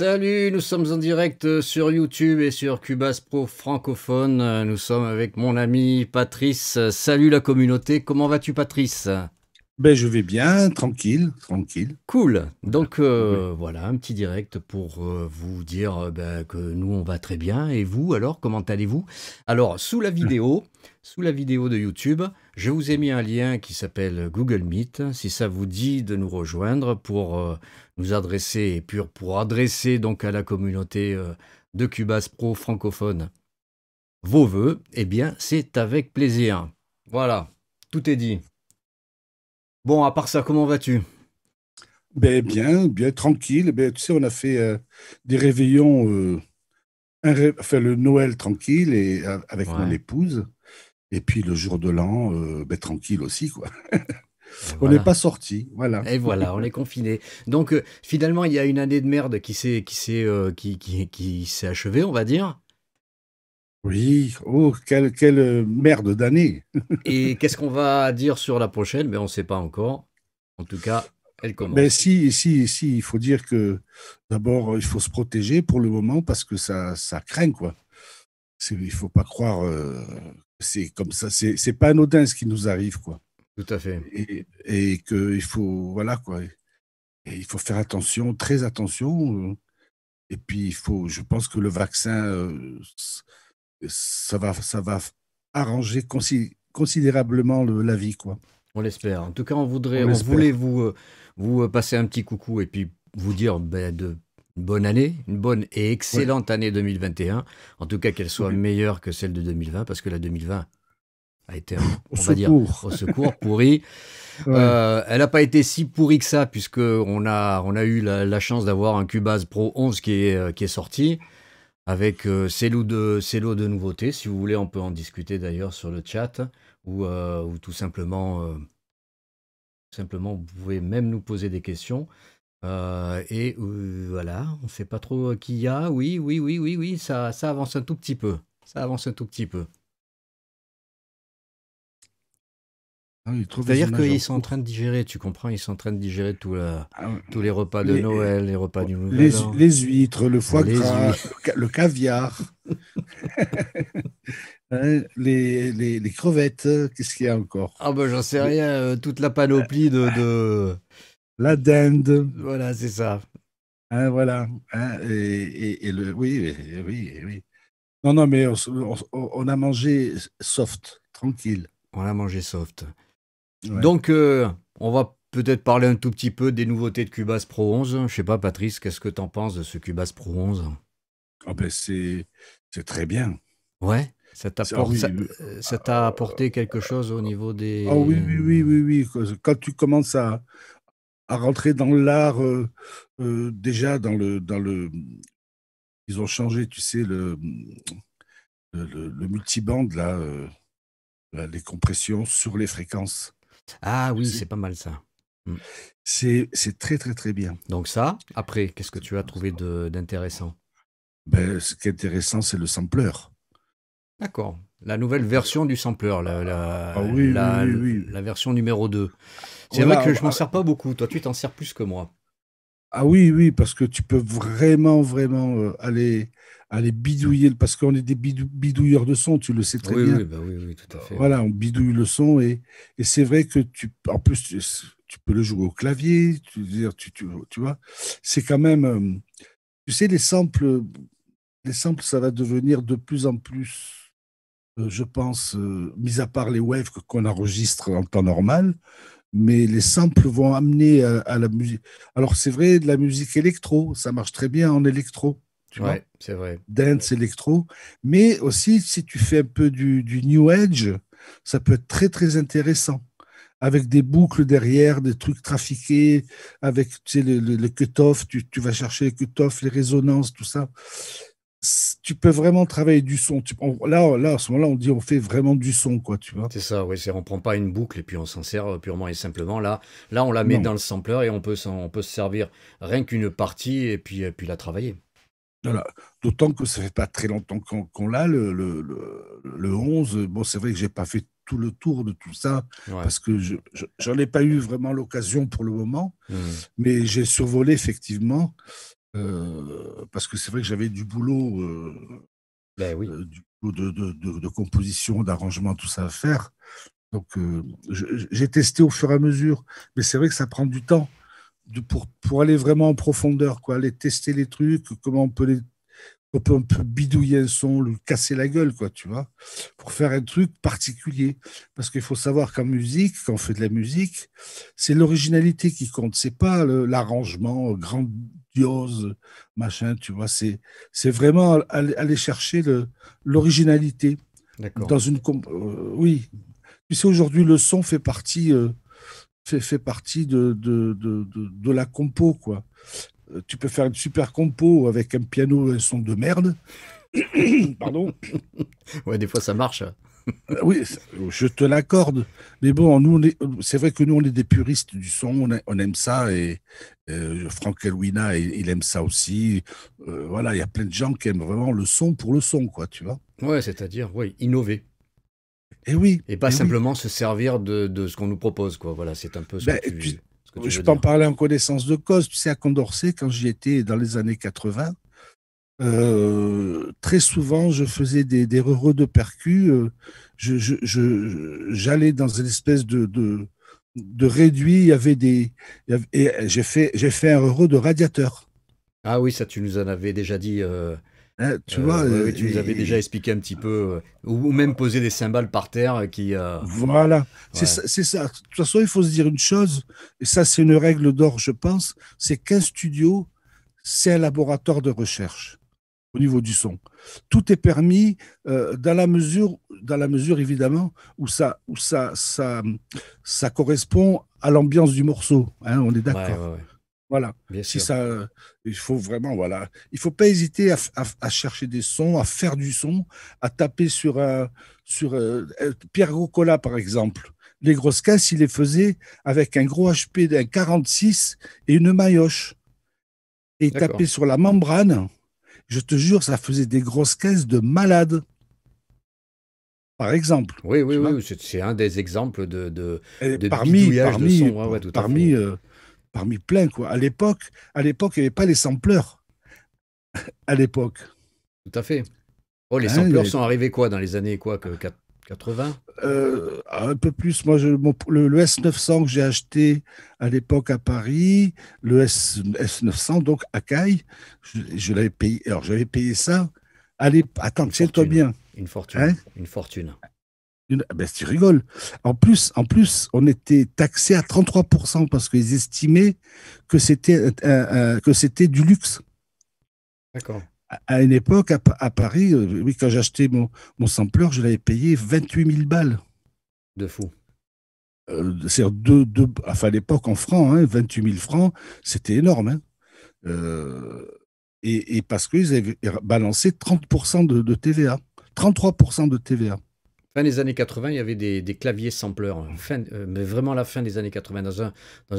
Salut, nous sommes en direct euh, sur YouTube et sur Cubas Pro francophone. Euh, nous sommes avec mon ami Patrice. Salut la communauté, comment vas-tu Patrice ben, je vais bien, tranquille, tranquille. Cool. Donc euh, voilà, un petit direct pour vous dire ben, que nous on va très bien. Et vous alors, comment allez-vous Alors sous la vidéo, sous la vidéo de YouTube, je vous ai mis un lien qui s'appelle Google Meet. Si ça vous dit de nous rejoindre pour nous adresser, et pur pour adresser donc à la communauté euh, de Cubas Pro francophone vos voeux, eh bien c'est avec plaisir. Voilà, tout est dit. Bon, à part ça, comment vas-tu ben, Bien, bien, tranquille. Ben, tu sais, on a fait euh, des réveillons, euh, un le Noël tranquille et, avec mon épouse. Et puis le jour de l'an, ben, tranquille aussi, quoi. On n'est pas sorti, voilà. Et voilà, on est confiné. Donc euh, finalement, il y a une année de merde qui s'est qui s'est euh, achevée, on va dire. Oui, oh, quelle, merde d'année Et qu'est-ce qu'on va dire sur la prochaine Mais On ne sait pas encore. En tout cas, elle commence. Mais si, si, si, il faut dire que d'abord, il faut se protéger pour le moment parce que ça, ça craint, quoi. Il faut pas croire, euh, c'est comme ça, c'est pas anodin ce qui nous arrive, quoi. Tout à fait. Et, et qu'il faut, voilà quoi. il faut faire attention, très attention. Euh. Et puis il faut, je pense que le vaccin, euh, ça va, ça va arranger considérablement la vie, quoi. On l'espère. En tout cas, on voudrait, on, voulait vous, euh, vous passer un petit coucou et puis vous dire ben, de une bonne année, une bonne et excellente année 2021. En tout cas, qu'elle soit meilleure que celle de 2020, parce que la 2020 a été, on va dire, au secours, pourri. Euh, elle n'a pas été si pourrie que ça, puisqu'on a, on a eu la, chance d'avoir un Cubase Pro 11 qui est, euh, qui est sorti, avec ses, euh, lots de, ses lots de nouveautés. Si vous voulez, on peut en discuter d'ailleurs sur le chat, ou, ou tout simplement, simplement, vous pouvez même nous poser des questions. et voilà, on ne sait pas trop qui y a. Oui, oui, oui, oui, oui, ça, ça avance un tout petit peu. Ça avance un tout petit peu. Ah, C'est-à-dire qu'ils sont en train de digérer, tu comprends, ils sont en train de digérer tout euh, ah, tous les repas de Noël, les repas du Nouvel les, An. Les huîtres, le foie gras, le caviar, hein, les, crevettes, qu'est-ce qu'il y a encore Ah ben j'en sais rien, euh, toute la panoplie de... de... La dinde. Voilà, c'est ça. Hein, voilà. Hein, et, et, oui, oui, oui. Non, non, mais on a mangé soft, tranquille. On a mangé soft. Donc, euh, on va peut-être parler un tout petit peu des nouveautés de Cubase Pro 11. Je sais pas, Patrice, qu'est-ce que tu en penses de ce Cubase Pro 11 oh ah ben c'est très bien. Ouais. Ça t'a apporté quelque chose au niveau des. Oh oui, oui, oui, oui, oui. Quand tu commences à, rentrer dans l'art, euh, euh, déjà dans le, dans le. Ils ont changé, tu sais, le, le, multiband, les compressions sur les fréquences. Ah oui, c'est pas mal ça. Mmh. C'est très très très bien. Donc ça, après, qu'est-ce que tu as trouvé d'intéressant ben, Ce qui est intéressant, c'est le sampler. D'accord. La nouvelle version du sampler, la, la, ah la, la version numéro 2. C'est vrai que je m'en sers pas beaucoup. Toi, tu t'en sers plus que moi. Ah oui, oui, parce que tu peux vraiment, vraiment euh, aller, aller bidouiller, parce qu'on est des bidouilleurs de son, tu le sais très bien. Bah oui, oui, tout à fait. Voilà, on bidouille le son et, c'est vrai que tu, en plus, tu, peux le jouer au clavier, tu, tu, tu, tu vois, c'est quand même, euh, tu sais, les samples, les samples, ça va devenir de plus en plus, euh, je pense, mis à part les waves qu'on enregistre en temps normal, mais les samples vont amener euh, à, la musique. Alors c'est vrai, de la musique électro, ça marche très bien en électro. Tu ouais, c'est vrai. Dance, électro. Mais aussi, si tu fais un peu du, New Age, ça peut être très, très intéressant. Avec des boucles derrière, des trucs trafiqués, avec tu sais, le, cut-off, tu, vas chercher les cut offs les résonances, tout ça tu peux vraiment travailler du son. là, là, à ce moment-là, on dit on fait vraiment du son, quoi, tu vois. C'est ça, oui, c'est on prend pas une boucle et puis on s'en sert euh, purement et simplement. Là, là, on la met dans le sampler et on peut, on peut se servir rien qu'une partie et puis, euh, puis la travailler. D'autant que ça fait pas très longtemps qu'on l'a, le, le, 11. Bon, c'est vrai que j'ai pas fait tout le tour de tout ça parce que je j'en ai pas eu vraiment l'occasion pour le moment, mmh. mais j'ai survolé effectivement parce que c'est vrai que j'avais du boulot, ben du de, composition, d'arrangement, tout ça à faire. Donc, j'ai testé au fur et à mesure, mais c'est vrai que ça prend du temps pour, pour aller vraiment en profondeur, quoi, aller tester les trucs, comment on peut les on peut, un peu bidouiller un son, lui casser la gueule, quoi, tu vois, pour faire un truc particulier. Parce qu'il faut savoir qu'en musique, quand on fait de la musique, c'est l'originalité qui compte, c'est pas l'arrangement grandiose, machin, tu vois, c'est vraiment aller chercher l'originalité. Dans une euh, oui, tu aujourd'hui le son fait partie euh, fait, fait, partie de de, de, la compo quoi tu peux faire une super compo avec un piano et un son de merde. Pardon. Ouais, des fois ça marche. Euh, oui, je te l'accorde. Mais bon, nous, c'est vrai que nous, on est des puristes du son, on, aime ça, et euh, Franck Elwina, il, aime ça aussi. Euh, voilà, il y a plein de gens qui aiment vraiment le son pour le son, quoi, tu vois. Ouais, c'est-à-dire, oui, innover. Et eh oui. Et pas eh simplement se servir de, ce qu'on nous propose, quoi. Voilà, c'est un peu ce ben, que je peux en parler en connaissance de cause. Tu c'est à Condorcet, quand j'y étais dans les années 80, euh, très souvent, je faisais des, des de percus. Euh, j'allais dans une espèce de, de, réduit. Il y avait des. et j'ai fait, fait un re de radiateur. Ah oui, ça, tu nous en avais déjà dit. Euh, eh, tu euh, vois, euh, tu nous avais déjà expliqué un petit peu, euh, ou même poser des cymbales par terre qui. Voilà, c'est ça, De toute façon, il faut se dire une chose, et ça, c'est une règle d'or, je pense c'est qu'un studio, c'est un laboratoire de recherche au niveau du son. Tout est permis dans la mesure, dans la mesure évidemment où ça, où ça, ça, ça correspond à l'ambiance du morceau. Hein, on est d'accord. Voilà. si ça, il faut vraiment, voilà, il faut pas hésiter à, chercher des sons, à faire du son, à taper sur un euh, sur euh, euh, Pierre Rocola par exemple. Les grosses caisses, il les faisait avec un gros HP d'un 46 et une maillotche. Et taper sur la membrane. Je te jure, ça faisait des grosses caisses de malade. par exemple. Oui, oui, oui, c'est un des exemples de, de, de parmi, de son. parmi parmi plein. Quoi. À l'époque, à l'époque, il n'y avait pas les sampleurs. à l'époque. Tout à fait. Oh, les hein, samplers sont arrivés quoi dans les années quoi 80 euh, Un peu plus. Moi, je, le, S900 que j'ai acheté à l'époque à Paris, le S, 900 donc à Caille, je, l'avais payé. Alors, j'avais payé ça. Allez, attends, tiens-toi bien. Une fortune. Hein une fortune. Ah ben, tu rigoles. En plus, en plus, on était taxé à 33% parce qu'ils estimaient que c'était euh, euh, que c'était du luxe. D'accord. À une époque, à, Paris, euh, oui, quand j'achetais mon, mon sampleur, je l'avais payé 28 000 balles. De fou. C'est-à-dire, à l'époque, en francs, 28 hein, 000 francs, c'était énorme. Hein. Et, parce qu'ils avaient balancé 30% de TVA, 33% de TVA des années 80, il y avait des, claviers sampleurs, euh, mais vraiment la fin des années 80. Dans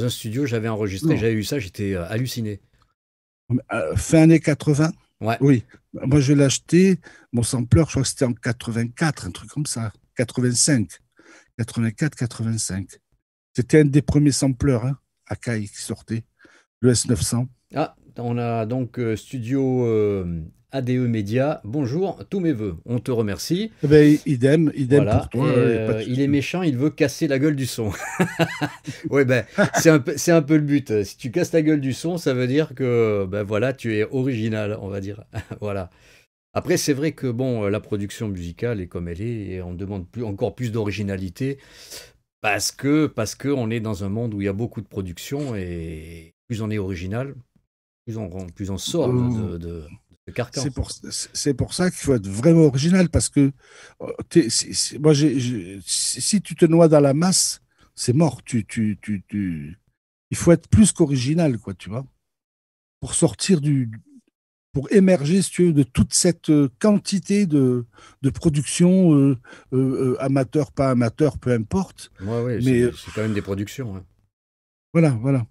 un, studio, j'avais enregistré, j'avais eu ça, j'étais euh, halluciné. Euh, fin années 80 Oui. Moi, je l'ai acheté, mon sampler, je crois que c'était en 84, un truc comme ça, 85, 84, 85. C'était un des premiers sampleurs à hein, Akai qui sortait, le S900. Ah, on a donc Studio ADE Média, bonjour, tous mes voeux. On te remercie. Eh ben, idem, idem pour toi. Euh, il est méchant, il veut casser la gueule du son. oui, ben, c'est un, un, peu le but. Si tu casses la gueule du son, ça veut dire que ben, voilà, tu es original, on va dire. voilà. Après, c'est vrai que bon, la production musicale est comme elle est, et on demande plus, encore plus d'originalité parce que parce que on est dans un monde où il y a beaucoup de production et plus on est original, plus on, plus on sort de c'est pour, c'est pour ça qu'il faut être vraiment original parce que euh, si, moi, si tu te noies dans la masse, c'est mort. Tu, tu, tu, il faut être plus qu'original, quoi, tu vois, pour sortir du, pour émerger, de toute cette euh, quantité de, de production, euh, amateur, pas amateur, peu importe. mais c'est quand même des productions. Hein. Voilà, voilà.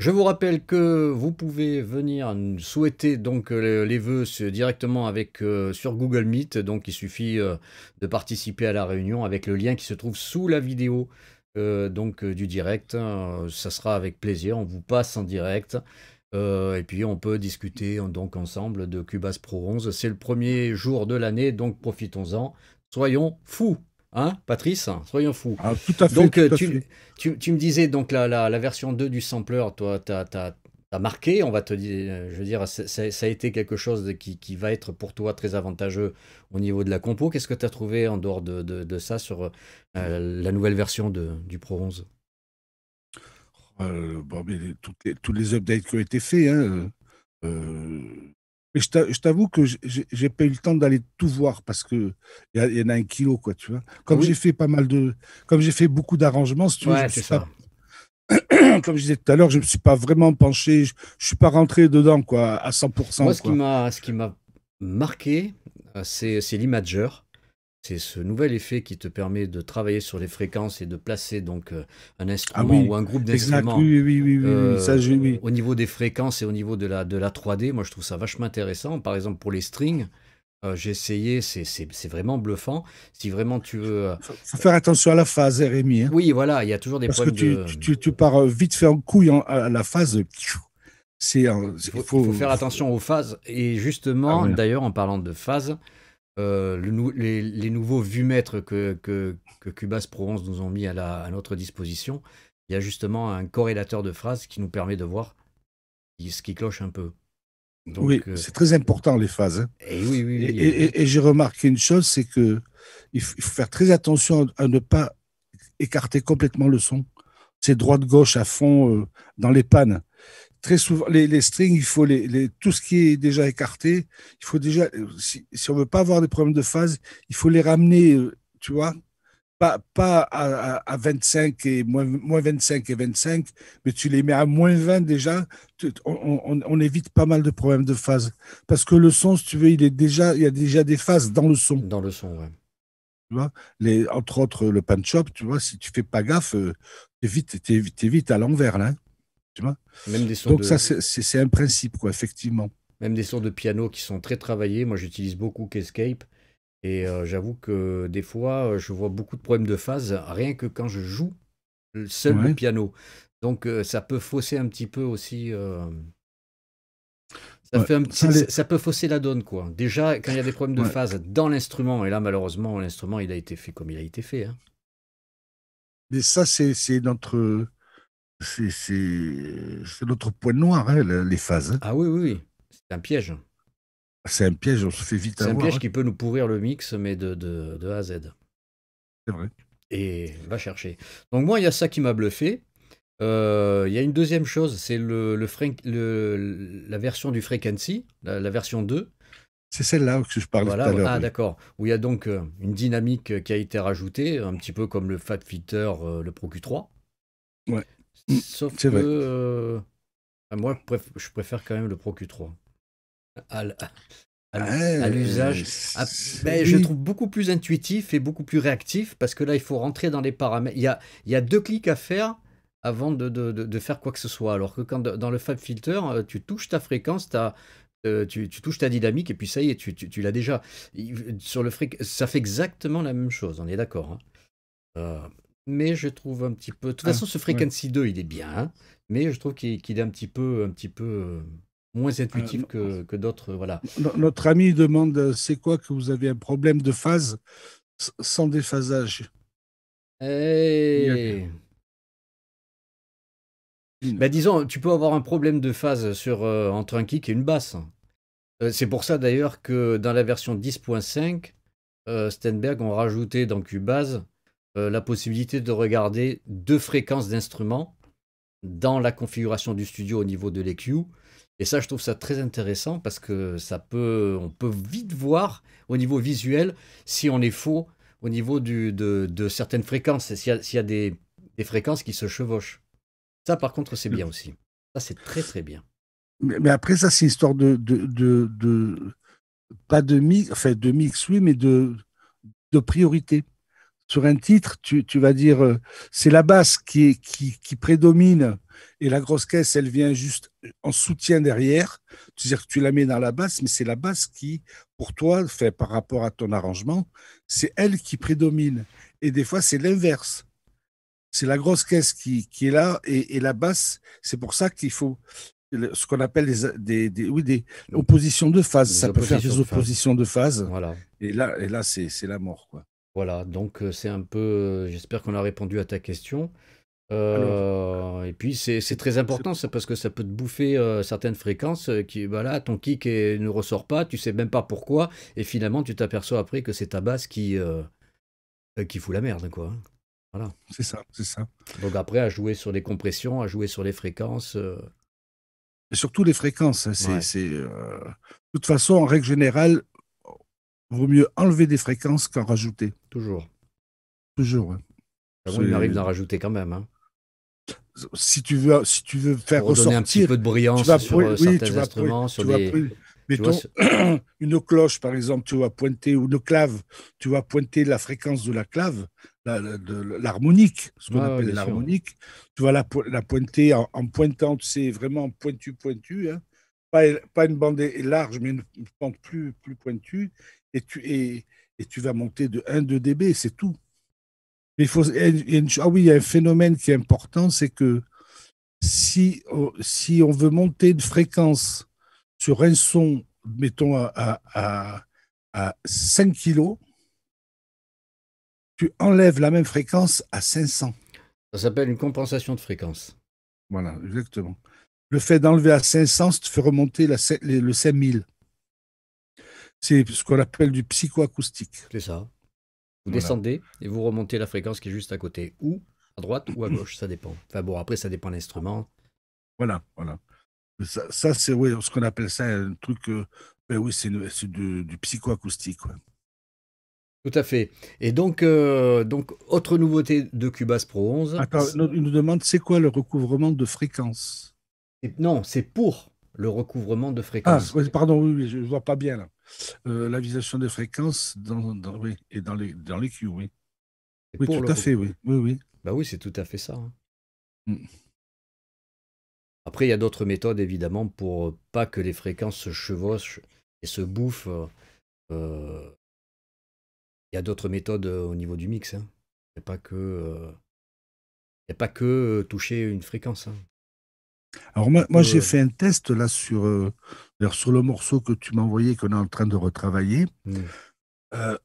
Je vous rappelle que vous pouvez venir souhaiter donc euh, les vœux directement avec euh, sur Google Meet. Donc il suffit euh, de participer à la réunion avec le lien qui se trouve sous la vidéo donc du direct. ça sera avec plaisir. On vous passe en direct. et puis on peut discuter donc ensemble de Cubase Pro 11. C'est le premier jour de l'année, donc profitons-en. Soyons fous Hein, Patrice Soyons fous. Donc, tu, Tu, me disais, donc, la, la, version 2 du sampler, toi, tu as, marqué, on va te dire, euh, je veux dire, ça, a été quelque chose qui, qui, va être pour toi très avantageux au niveau de la compo. Qu'est-ce que tu as trouvé en dehors de, de, ça sur euh, la nouvelle version de, du Pro 11 euh, tous les updates qui ont été faits, hein, mais je t'avoue que j'ai pas eu le temps d'aller tout voir parce que il y, en a, un kilo quoi, tu vois. Comme j'ai fait pas mal de, comme j'ai fait beaucoup d'arrangements, tu comme je disais tout à l'heure, je me suis pas vraiment penché, je, ne suis pas rentré dedans quoi, à 100%. Moi, ce qui m'a, ce qui m'a marqué, euh, c'est l'imager. C'est ce nouvel effet qui te permet de travailler sur les fréquences et de placer donc euh, un instrument ah ou un groupe d'instruments oui, oui, euh, oui. au niveau des fréquences et au niveau de la, de la 3D. Moi, je trouve ça vachement intéressant. Par exemple, pour les strings, euh, j'ai essayé, c'est vraiment bluffant. Si vraiment tu veux. Il faut, faire attention à la phase, hein, Rémi. Hein. Oui, voilà, il y a toujours des problèmes. Parce que tu, pars vite fait en couille à la phase. Un, il faut, faire attention aux phases. Et justement, ah d'ailleurs, en parlant de phase, euh, les, nouveaux vumètres que, que, que Cubase Provence nous ont mis à, à, notre disposition, il y a justement un corrélateur de phrases qui nous permet de voir ce qui cloche un peu. Donc, oui, euh, c'est très important les phases. Et, hein. eh oui, oui, et, j'ai remarqué une chose, c'est que il faut, faire très attention à ne pas écarter complètement le son. C'est droite-gauche à fond euh, dans les pannes très souvent, les, strings, il faut les, tout ce qui est déjà écarté, il faut déjà, euh, si, on on veut pas avoir des problèmes de phase, il faut les ramener, euh, tu vois, pas, pas à, 25 et moins, moins 25 et 25, mais tu les mets à moins 20 déjà, on, évite pas mal de problèmes de phase. Parce que le son, si tu veux, il, est déjà, il y a déjà des phases dans le son. Dans le son, oui. Tu vois, les, entre autres le punch-up, tu vois, si tu fais pas gaffe, euh, tu vite, vite à l'envers, là. Hein. Même des sons Donc ça, c'est un principe, quoi, effectivement. Même des sons de piano qui sont très travaillés. Moi, j'utilise beaucoup Escape. Et euh, j'avoue que des fois, euh, je vois beaucoup de problèmes de phase, rien que quand je joue seul le piano. Donc euh, ça peut fausser un petit peu aussi. Ça, fait un petit... ça, peut fausser la donne, quoi. Déjà, quand il y a des problèmes de phase dans l'instrument, et là, malheureusement, l'instrument, il a été fait comme il a été fait. Hein. Mais ça, c'est notre c'est notre point noir, hein, les phases. Hein. Ah oui, oui, oui. C'est un piège. C'est un piège, on se fait vite C'est un piège hein. qui peut nous pourrir le mix, mais de, A à Z. C'est vrai. Et va chercher. Donc moi, il y a ça qui m'a bluffé. Euh, il y a une deuxième chose, c'est le, le, la version du Frequency, la, version 2. C'est celle-là que je parlais Ah, d'accord. Où il y a donc euh, une dynamique qui a été rajoutée, un petit peu comme le Fat Fitter, euh, le Pro 3 Ouais. Sauf que euh, moi, je préfère quand même le Pro Q3. À, l'usage. je trouve beaucoup plus intuitif et beaucoup plus réactif parce que là, il faut rentrer dans les paramètres. Il y a, il y a deux clics à faire avant de, faire quoi que ce soit. Alors que quand dans le Fab Filter, euh, tu touches ta fréquence, euh, tu, touches ta dynamique et puis ça y est, tu, l'as déjà. Sur le fric, ça fait exactement la même chose, on est d'accord. Hein mais je trouve un petit peu. De toute ah, façon, ce Frequency 2, il est bien, hein, mais je trouve qu'il est un petit peu, un petit peu euh, moins euh, intuitif ah, que, d'autres. Voilà. Notre ami demande euh, c'est quoi que vous avez un problème de phase sans déphasage eh. bah, disons, tu peux avoir un problème de phase sur, entre un kick et une basse. c'est pour ça d'ailleurs que dans la version 10.5, Steinberg ont rajouté dans Cubase euh, la possibilité de regarder deux fréquences d'instruments dans la configuration du studio au niveau de l'EQ. Et ça, je trouve ça très intéressant parce que ça peut, on peut vite voir au niveau visuel si on est faux au niveau de, certaines fréquences, s'il y, a, des, fréquences qui se chevauchent. Ça, par contre, c'est bien aussi. Ça, c'est très, très bien. Mais, après, ça, c'est histoire de, de, Pas de mix, enfin, de mix, oui, mais de, de priorité sur un titre, tu, vas dire euh, c'est la basse qui, prédomine et la grosse caisse, elle vient juste en soutien derrière. Tu dire que tu la mets dans la basse, mais c'est la basse qui, pour toi, fait par rapport à ton arrangement, c'est elle qui prédomine. Et des fois, c'est l'inverse. C'est la grosse caisse qui, est là et, la basse. C'est pour ça qu'il faut ce qu'on appelle des, oppositions de phase. ça peut faire des oppositions de phase. Voilà. Et là, et là c'est la mort. Quoi. Voilà, donc c'est un peu. J'espère qu'on a répondu à ta question. et puis c'est très important, ça, parce que ça peut te bouffer certaines fréquences qui, voilà, bah ton kick ne ressort pas, tu sais même pas pourquoi, et finalement tu t'aperçois après que c'est ta basse qui euh, qui fout la merde, quoi. Hein. Voilà. C'est ça, c'est ça. Donc après à jouer sur les compressions, à jouer sur les fréquences. surtout les fréquences, hein, c'est de toute façon en règle générale vaut mieux enlever des fréquences qu'en rajouter. Toujours. Toujours, ah il arrive d'en rajouter quand même. Hein. Si tu veux, si tu veux faire Pour ressortir, un petit peu de brillance tu vas sur oui, Mettons, une cloche, par exemple, tu vas pointer, ou une clave, tu vas pointer la fréquence de la clave, l'harmonique, ce qu'on appelle l'harmonique. Tu vas la, pointer en, pointant, tu sais, vraiment pointu, pointu. Hein pas, une bande large, mais une bande plus, plus pointue, et tu, et, tu vas monter de 1-2 dB, c'est tout. Mais il ah oui, il y a un phénomène qui est important, c'est que si, euh, si on veut monter une fréquence sur un son, mettons à, à, à 5 kg, tu enlèves la même fréquence à 500. Ça s'appelle une compensation de fréquence. Voilà, exactement le fait d'enlever à 500, ça te fait remonter la, le 5000. C'est ce qu'on appelle du psychoacoustique. C'est ça. Vous descendez et vous remontez la fréquence qui est juste à côté, ou à droite ou à gauche, ça dépend. Enfin bon, après, ça dépend de l'instrument. Voilà, voilà. Ça, c'est ce qu'on appelle ça un truc. Euh, ben oui, c'est du, psychoacoustique. Tout à fait. Et donc, euh, donc autre nouveauté de Cubase Pro 11. Attends, il nous demande c'est quoi le recouvrement de fréquence non, c'est pour le recouvrement de ah, fréquences. Ah, pardon, je ne vois pas bien là. Euh, L'avisation des fréquences dans, et dans les, dans les Q, oui. Oui, tout à fait, oui. Bah oui, c'est tout à fait ça. Hein. Mm. Après, il y a d'autres méthodes, évidemment, pour euh, pas que les fréquences se chevauchent et se bouffent. Euh, euh, il y a d'autres méthodes au niveau du mix. Hein. Il n'y a pas que, pas que toucher une fréquence. Hein. Alors moi, moi j'ai fait un test là sur, euh, sur le morceau que tu m'as envoyé, qu'on est en train de retravailler. Mm. Euh,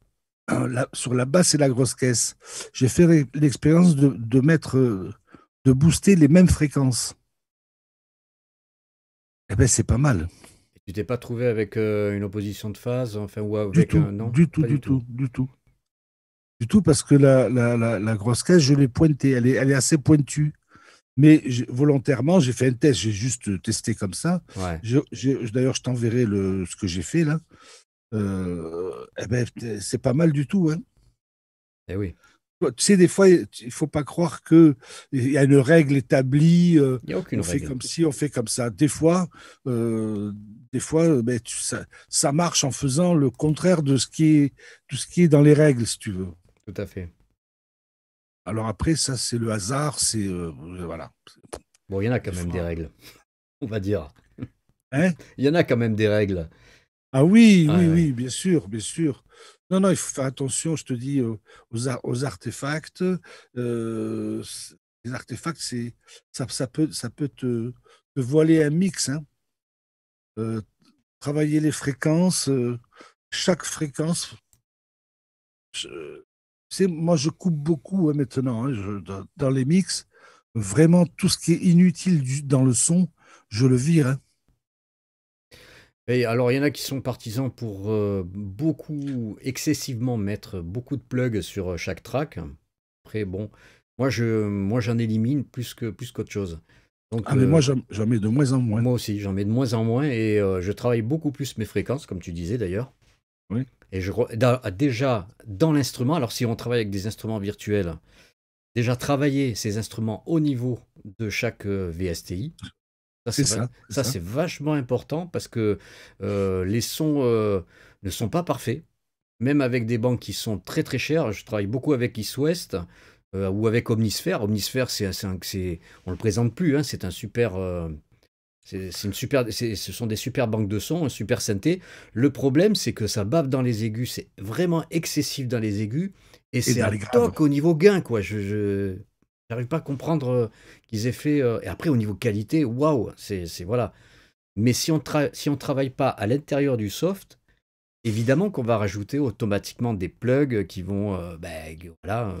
euh, sur la basse et la grosse caisse, j'ai fait l'expérience de, de, mettre, de booster les mêmes fréquences. Eh bien c'est pas mal. tu t'es pas trouvé avec une opposition de phase, enfin ou avec du tout, non, du, tout du, tout, du, tout, du tout, parce que la, la, la grosse caisse, je l'ai pointée, elle est, elle est assez pointue. Mais volontairement, j'ai fait un test, j'ai juste testé comme ça. D'ailleurs, je t'enverrai ce que j'ai fait là. Euh, eh ben, c'est pas mal du tout. Hein. Eh oui. Tu sais, des fois, il faut pas croire qu'il y a une règle établie. Euh, il n'y a aucune on fait comme si, on fait comme ça. Des fois, euh, des fois ben, ça, marche en faisant le contraire de ce, qui est, de ce qui est dans les règles, si tu veux. Tout à fait. Alors après, ça, c'est le hasard, c'est. Euh, voilà. Bon, il y en a quand même des règles, on va dire. Hein Il y en a quand même des règles. Ah oui, oui, oui, bien sûr, bien sûr. Non, non, il faut faire attention, je te dis, euh, aux, artefacts. Euh, les artefacts, ça, ça, peut, ça peut te, voiler un mix. Hein. travailler les fréquences, chaque fréquence moi, je coupe beaucoup hein, maintenant hein, dans les mix. Vraiment, tout ce qui est inutile dans le son, je le vire. Hein. Et alors, il y en a qui sont partisans pour euh, beaucoup, excessivement mettre beaucoup de plugs sur euh, chaque track. Après, bon, moi, je, moi, j'en élimine plus que plus qu'autre chose. ah, mais moi, euh, j'en mets de moins en moins. Moi aussi, j'en mets de moins en moins et je travaille beaucoup plus mes fréquences, comme tu disais d'ailleurs. Et je, déjà, dans l'instrument, alors si on travaille avec des instruments virtuels, déjà travailler ces instruments au niveau de chaque euh, VSTI, ça c'est, ça, ça, vachement important parce que euh, les sons euh, ne sont pas parfaits, même avec des banques qui sont très très chères. Je travaille beaucoup avec East ou avec Omnisphere. Omnisphere, on ne le présente plus, hein, c'est un super c'est une super, ce sont des super banques de sons, super synthé. Le problème, c'est que ça bave dans les aigus. C'est vraiment excessif dans les aigus. Et, c'est un toc au niveau gain, quoi. Je n'arrive pas à comprendre euh, qu'ils aient fait. Euh, et après, au niveau qualité, waouh, c'est voilà. Mais si on si on travaille pas à l'intérieur du soft, évidemment qu'on va rajouter automatiquement des plugs qui vont, euh, ben, voilà,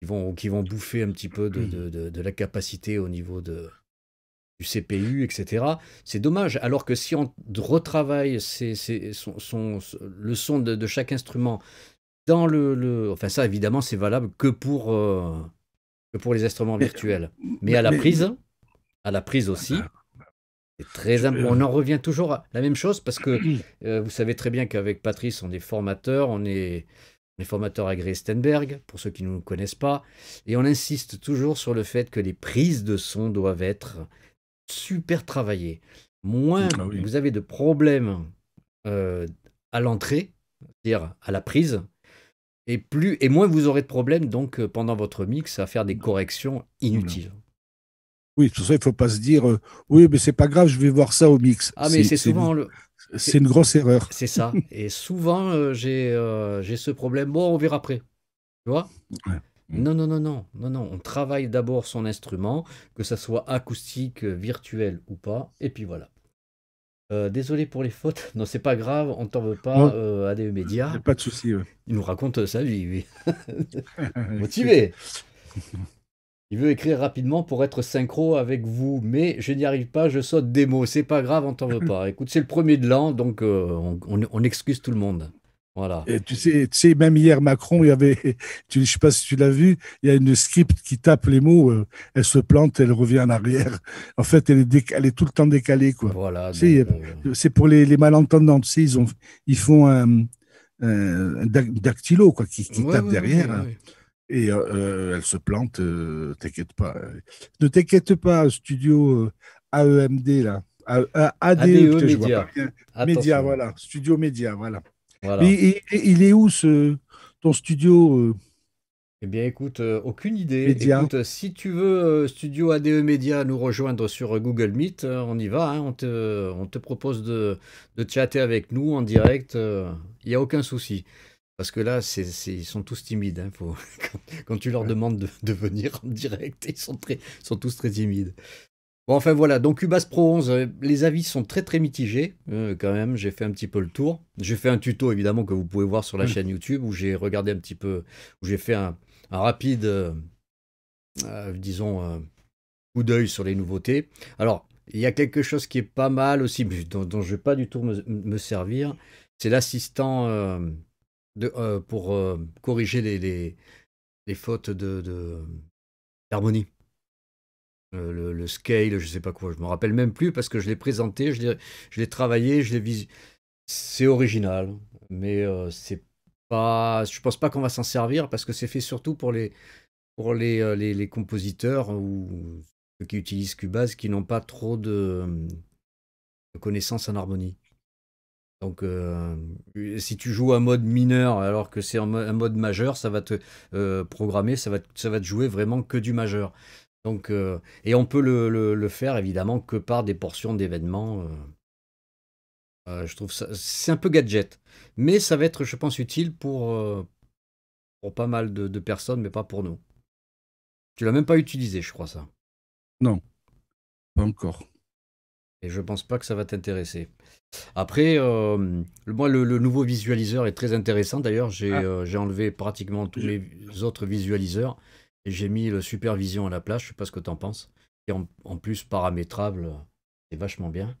qui vont, qui vont bouffer un petit peu de, de, de la capacité au niveau de CPU, etc. C'est dommage. Alors que si on retravaille le son de, chaque instrument dans le, Enfin ça, évidemment, c'est valable que pour, euh, pour les instruments virtuels. Euh, mais, à la prise, à la prise aussi. Très On euh, en revient toujours à la même chose parce que vous savez très bien qu'avec Patrice, on est formateur, on est, on est formateur agréé Stenberg, pour ceux qui ne nous connaissent pas, et on insiste toujours sur le fait que les prises de son doivent être super travaillé. Moins ah vous avez de problèmes euh, à l'entrée, c'est-à-dire à la prise, et, plus, et moins vous aurez de problèmes donc euh, pendant votre mix à faire des corrections inutiles. Oui, tout ça, il ne faut pas se dire euh, oui, mais c'est pas grave, je vais voir ça au mix. Ah, mais c'est souvent le. C'est une grosse erreur. C'est ça. Et souvent, j'ai ce problème. Bon, on verra après. Tu vois Mm. Non, non, non, non, non, non. On travaille d'abord son instrument, que ça soit acoustique, virtuel ou pas, et puis voilà. Euh, désolé pour les fautes. Non, c'est pas grave, on t'en veut pas euh, à des Pas de souci. Il nous raconte sa vie, oui. Motivé. Il veut écrire rapidement pour être synchro avec vous, mais je n'y arrive pas, je saute des mots. C'est pas grave, on t'en veut pas. Écoute, c'est le premier de l'an, donc euh, on excuse tout le monde. Et tu sais, tu même hier, Macron, il y avait, je ne sais pas si tu l'as vu, il y a une script qui tape les mots, euh, elle se plante, elle revient en arrière. En fait, elle est, est tout le temps décalée. Quoi. Voilà. Euh, euh, c'est pour les, les malentendants, ils, ont, ils font un, dactylo quoi, qui, tape derrière. Hein. Et elle se plante, t'inquiète pas. Ne t'inquiète pas, studio AEMD, là. ADE, -E, e Média, voilà. Studio Média, voilà il est où ce, ton studio euh? Eh bien, écoute, euh, aucune idée. Euh, si tu veux, Studio ADE Média, nous rejoindre sur Google Meet, on y va. Hein. on, te, propose de, de, chatter avec nous en direct. Il n'y a aucun souci. Parce que là, ils sont tous timides. Hein. quand, tu leur demandes de, venir en direct, ils sont, sont tous très timides. Bon, enfin voilà, donc Cubase Pro 11, euh, les avis sont très très mitigés euh, quand même, j'ai fait un petit peu le tour. J'ai fait un tuto évidemment que vous pouvez voir sur la hmm. chaîne YouTube où j'ai regardé un petit peu, où j'ai fait un, rapide, euh, disons, coup d'œil sur les nouveautés. Alors, il y a quelque chose qui est pas mal aussi, dont, je ne vais pas du tout me, servir, c'est l'assistant pour corriger les, fautes d'harmonie. Euh, le, scale, je ne sais pas quoi, je me rappelle même plus parce que je l'ai présenté, je l'ai travaillé, je l'ai vu C'est original, mais euh, c'est pas, je pense pas qu'on va s'en servir parce que c'est fait surtout pour les pour les, euh, les, compositeurs ou ceux qui utilisent Cubase qui n'ont pas trop de, connaissances en harmonie. Donc, si tu joues un mode mineur alors que c'est un mode majeur, ça va te programmer, ça va ça va te jouer vraiment que du majeur. Donc, euh, et on peut le, faire évidemment que par des portions d'événements. Euh. Euh, je trouve ça, c'est un peu gadget, mais ça va être, je pense, utile pour, pas mal de, personnes, mais pas pour nous. Tu l'as même pas utilisé, je crois ça. Non, pas encore. Et je pense pas que ça va t'intéresser. Après, le, moi, le, nouveau visualiseur est très intéressant. D'ailleurs, j'ai ah. enlevé pratiquement tous les autres visualiseurs j'ai mis le supervision à la place, je sais pas ce que en penses. Et en, plus, paramétrable, c'est vachement bien.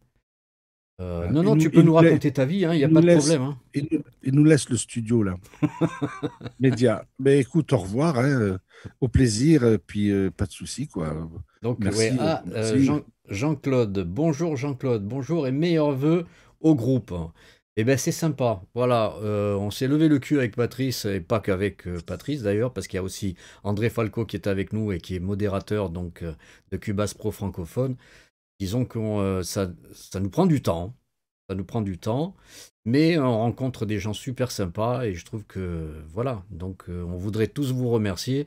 Euh, non, non, tu peux nous raconter ta vie, hein, il n'y a pas de problème. Hein. Il, nous, laisse le studio, là. Média. Mais écoute, au revoir, hein, au plaisir, euh, puis euh, pas de soucis. quoi. Donc, ah, merci, Jean, Jean-Claude, bonjour Jean-Claude, bonjour et meilleurs voeux au groupe. Eh bien, c'est sympa. Voilà, euh, on s'est levé le cul avec Patrice et pas qu'avec euh, Patrice d'ailleurs, parce qu'il y a aussi André Falco qui est avec nous et qui est modérateur donc euh, de Cubas Pro francophone. Disons que ça, ça, nous prend du temps, ça nous prend du temps, mais on rencontre des gens super sympas et je trouve que voilà. Donc on voudrait tous vous remercier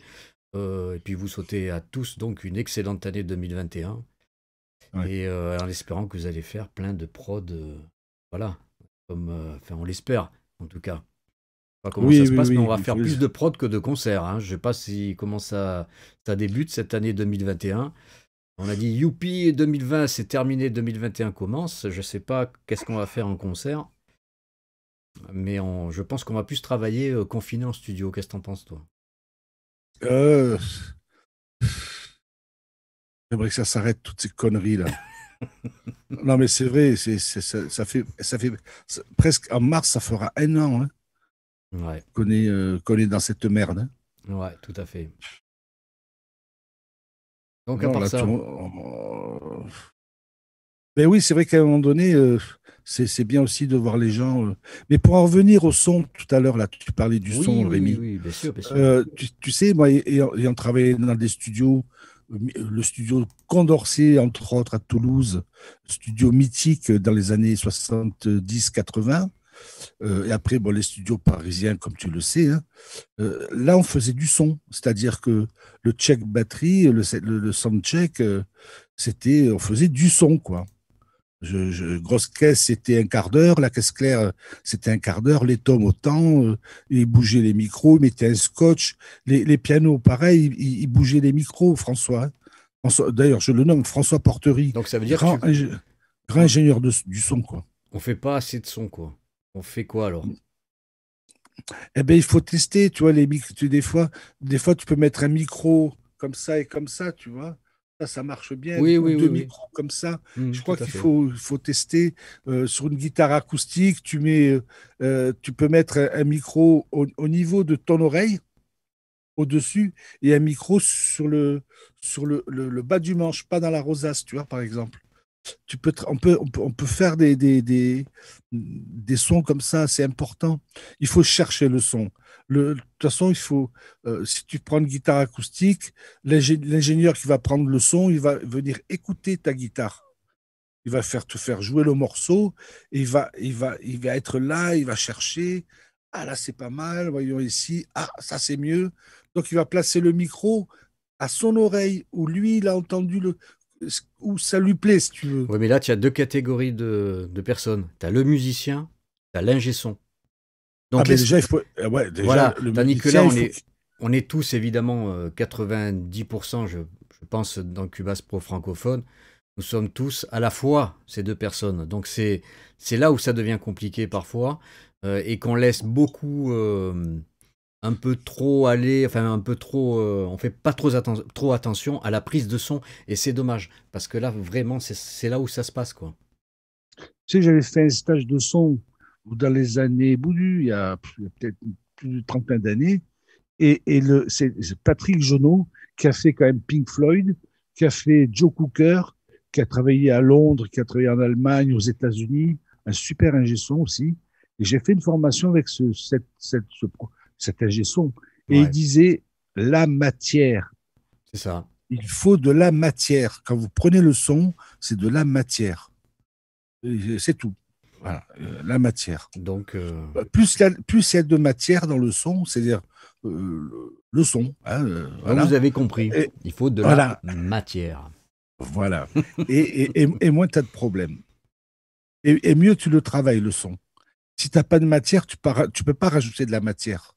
et puis vous souhaiter à tous donc une excellente année 2021 et en espérant que vous allez faire plein de prods. voilà, euh, on l'espère, en tout cas. Pas comment ça se passe, on va faire plus de prod que de concerts. Hein. Je sais pas si, comment ça, ça débute cette année 2021. On a dit youpi 2020 c'est terminé, 2021 commence. Je sais pas qu'est-ce qu'on va faire en concert, mais je pense qu'on va plus travailler euh, confiné en studio. Qu'est-ce que t'en penses toi euh, J'aimerais que ça s'arrête toutes ces conneries là. non, mais c'est vrai, ça, fait, ça fait presque en mars, ça fera un an hein, euh, qu'on, est, dans cette merde. Hein. Ouais, tout à fait. Donc, à part ça. Oh. oui, c'est vrai qu'à un moment donné, euh, c'est, bien aussi de voir les gens. Euh. Mais pour en revenir au son, tout à l'heure, là, tu parlais du son, Rémi. Oui, tu, sais, moi, j'ai ayant travaillé dans des studios euh, le studio Condorcet, entre autres à Toulouse, studio mythique dans les années 70-80. Euh, et après, bon, les studios parisiens, comme tu le sais, hein. euh, là, on faisait du son. C'est-à-dire que le check batterie, le, le, sound check, c'était, on faisait du son, quoi grosse caisse, c'était un quart d'heure. La caisse claire, c'était un quart d'heure. Les tomes autant. Euh, ils bougeaient les micros, ils mettaient un scotch. Les, pianos, pareil, ils, bougeaient les micros, hein. François. D'ailleurs, je le nomme François Porterie. Donc ça veut dire grand, ingénieur du son, quoi. On fait pas assez de son, quoi. On fait quoi alors Eh ben, il faut tester, tu vois, les micros. Des fois, des fois, tu peux mettre un micro comme ça et comme ça, tu vois ça, marche bien. Oui, deux micros comme ça. Mmh, je crois qu'il faut, faut tester euh, sur une guitare acoustique. Tu, mets, euh, euh, tu peux mettre un, micro au, niveau de ton oreille, au-dessus, et un micro sur, le, sur le, bas du manche, pas dans la rosace, tu vois, par exemple. Tu peux on, peut, faire des, des sons comme ça, c'est important. Il faut chercher le son de toute façon, il faut, euh, si tu prends une guitare acoustique, l'ingénieur qui va prendre le son, il va venir écouter ta guitare. Il va faire te faire jouer le morceau il va, il va, il va être là, il va chercher. Ah là, c'est pas mal, voyons ici. Ah, ça, c'est mieux. Donc, il va placer le micro à son oreille où lui, il a entendu le, où ça lui plaît, si tu veux. Oui, mais là, tu as deux catégories de, de personnes. Tu as le musicien, tu as l'ingé son. Donc, ah, déjà, il faut... Euh, voilà. le on, est, tous évidemment 90%, euh, je, pense, dans Cubas pro francophone. Nous sommes tous à la fois ces deux personnes. Donc c'est là où ça devient compliqué parfois euh, et qu'on laisse beaucoup un peu trop aller, enfin un peu trop, on fait pas trop, trop attention à la prise de son et c'est dommage parce que là vraiment c'est là où ça se passe quoi. Tu j'avais fait un stage de son ou dans les années Boudu, il y a, peut-être plus de trentaine d'années. Et, et c'est Patrick Jonot qui a fait quand même Pink Floyd, qui a fait Joe Cooker, qui a travaillé à Londres, qui a travaillé en Allemagne, aux États-Unis, un super ingé son aussi. Et j'ai fait une formation avec ce, cet ingé son. Et il disait la matière. C'est ça. Il faut de la matière. Quand vous prenez le son, c'est de la matière. C'est tout. Voilà, euh, la matière. Donc, euh, euh, plus, il y a de matière dans le son, c'est-à-dire le son. Hein, vous avez compris, il faut de la matière. Voilà, et, et, moins tu as de problèmes. Et, mieux tu le travailles, le son. Si tu n'as pas de matière, tu ne tu peux pas rajouter de la matière.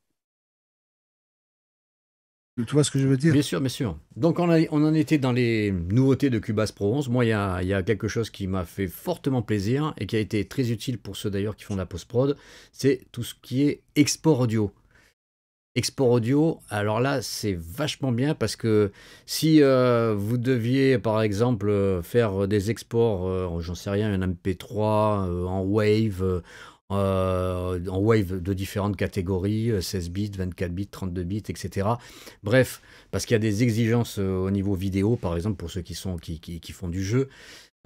Tu vois ce que je veux dire Bien sûr, bien sûr. Donc on, en était dans les nouveautés de Cubase Pro 11. Moi, il y a, quelque chose qui m'a fait fortement plaisir et qui a été très utile pour ceux d'ailleurs qui font de la post-prod, c'est tout ce qui est export audio. Export audio, alors là, c'est vachement bien parce que si euh, vous deviez, par exemple, euh, faire des exports, euh, j'en sais rien, un MP3, en Wave, euh, en wave de différentes catégories, 16 euh, bits, 24 bits, 32 bits, etc. Bref, parce qu'il y a des exigences euh, au niveau vidéo, par exemple, pour ceux qui, sont, qui, font du jeu.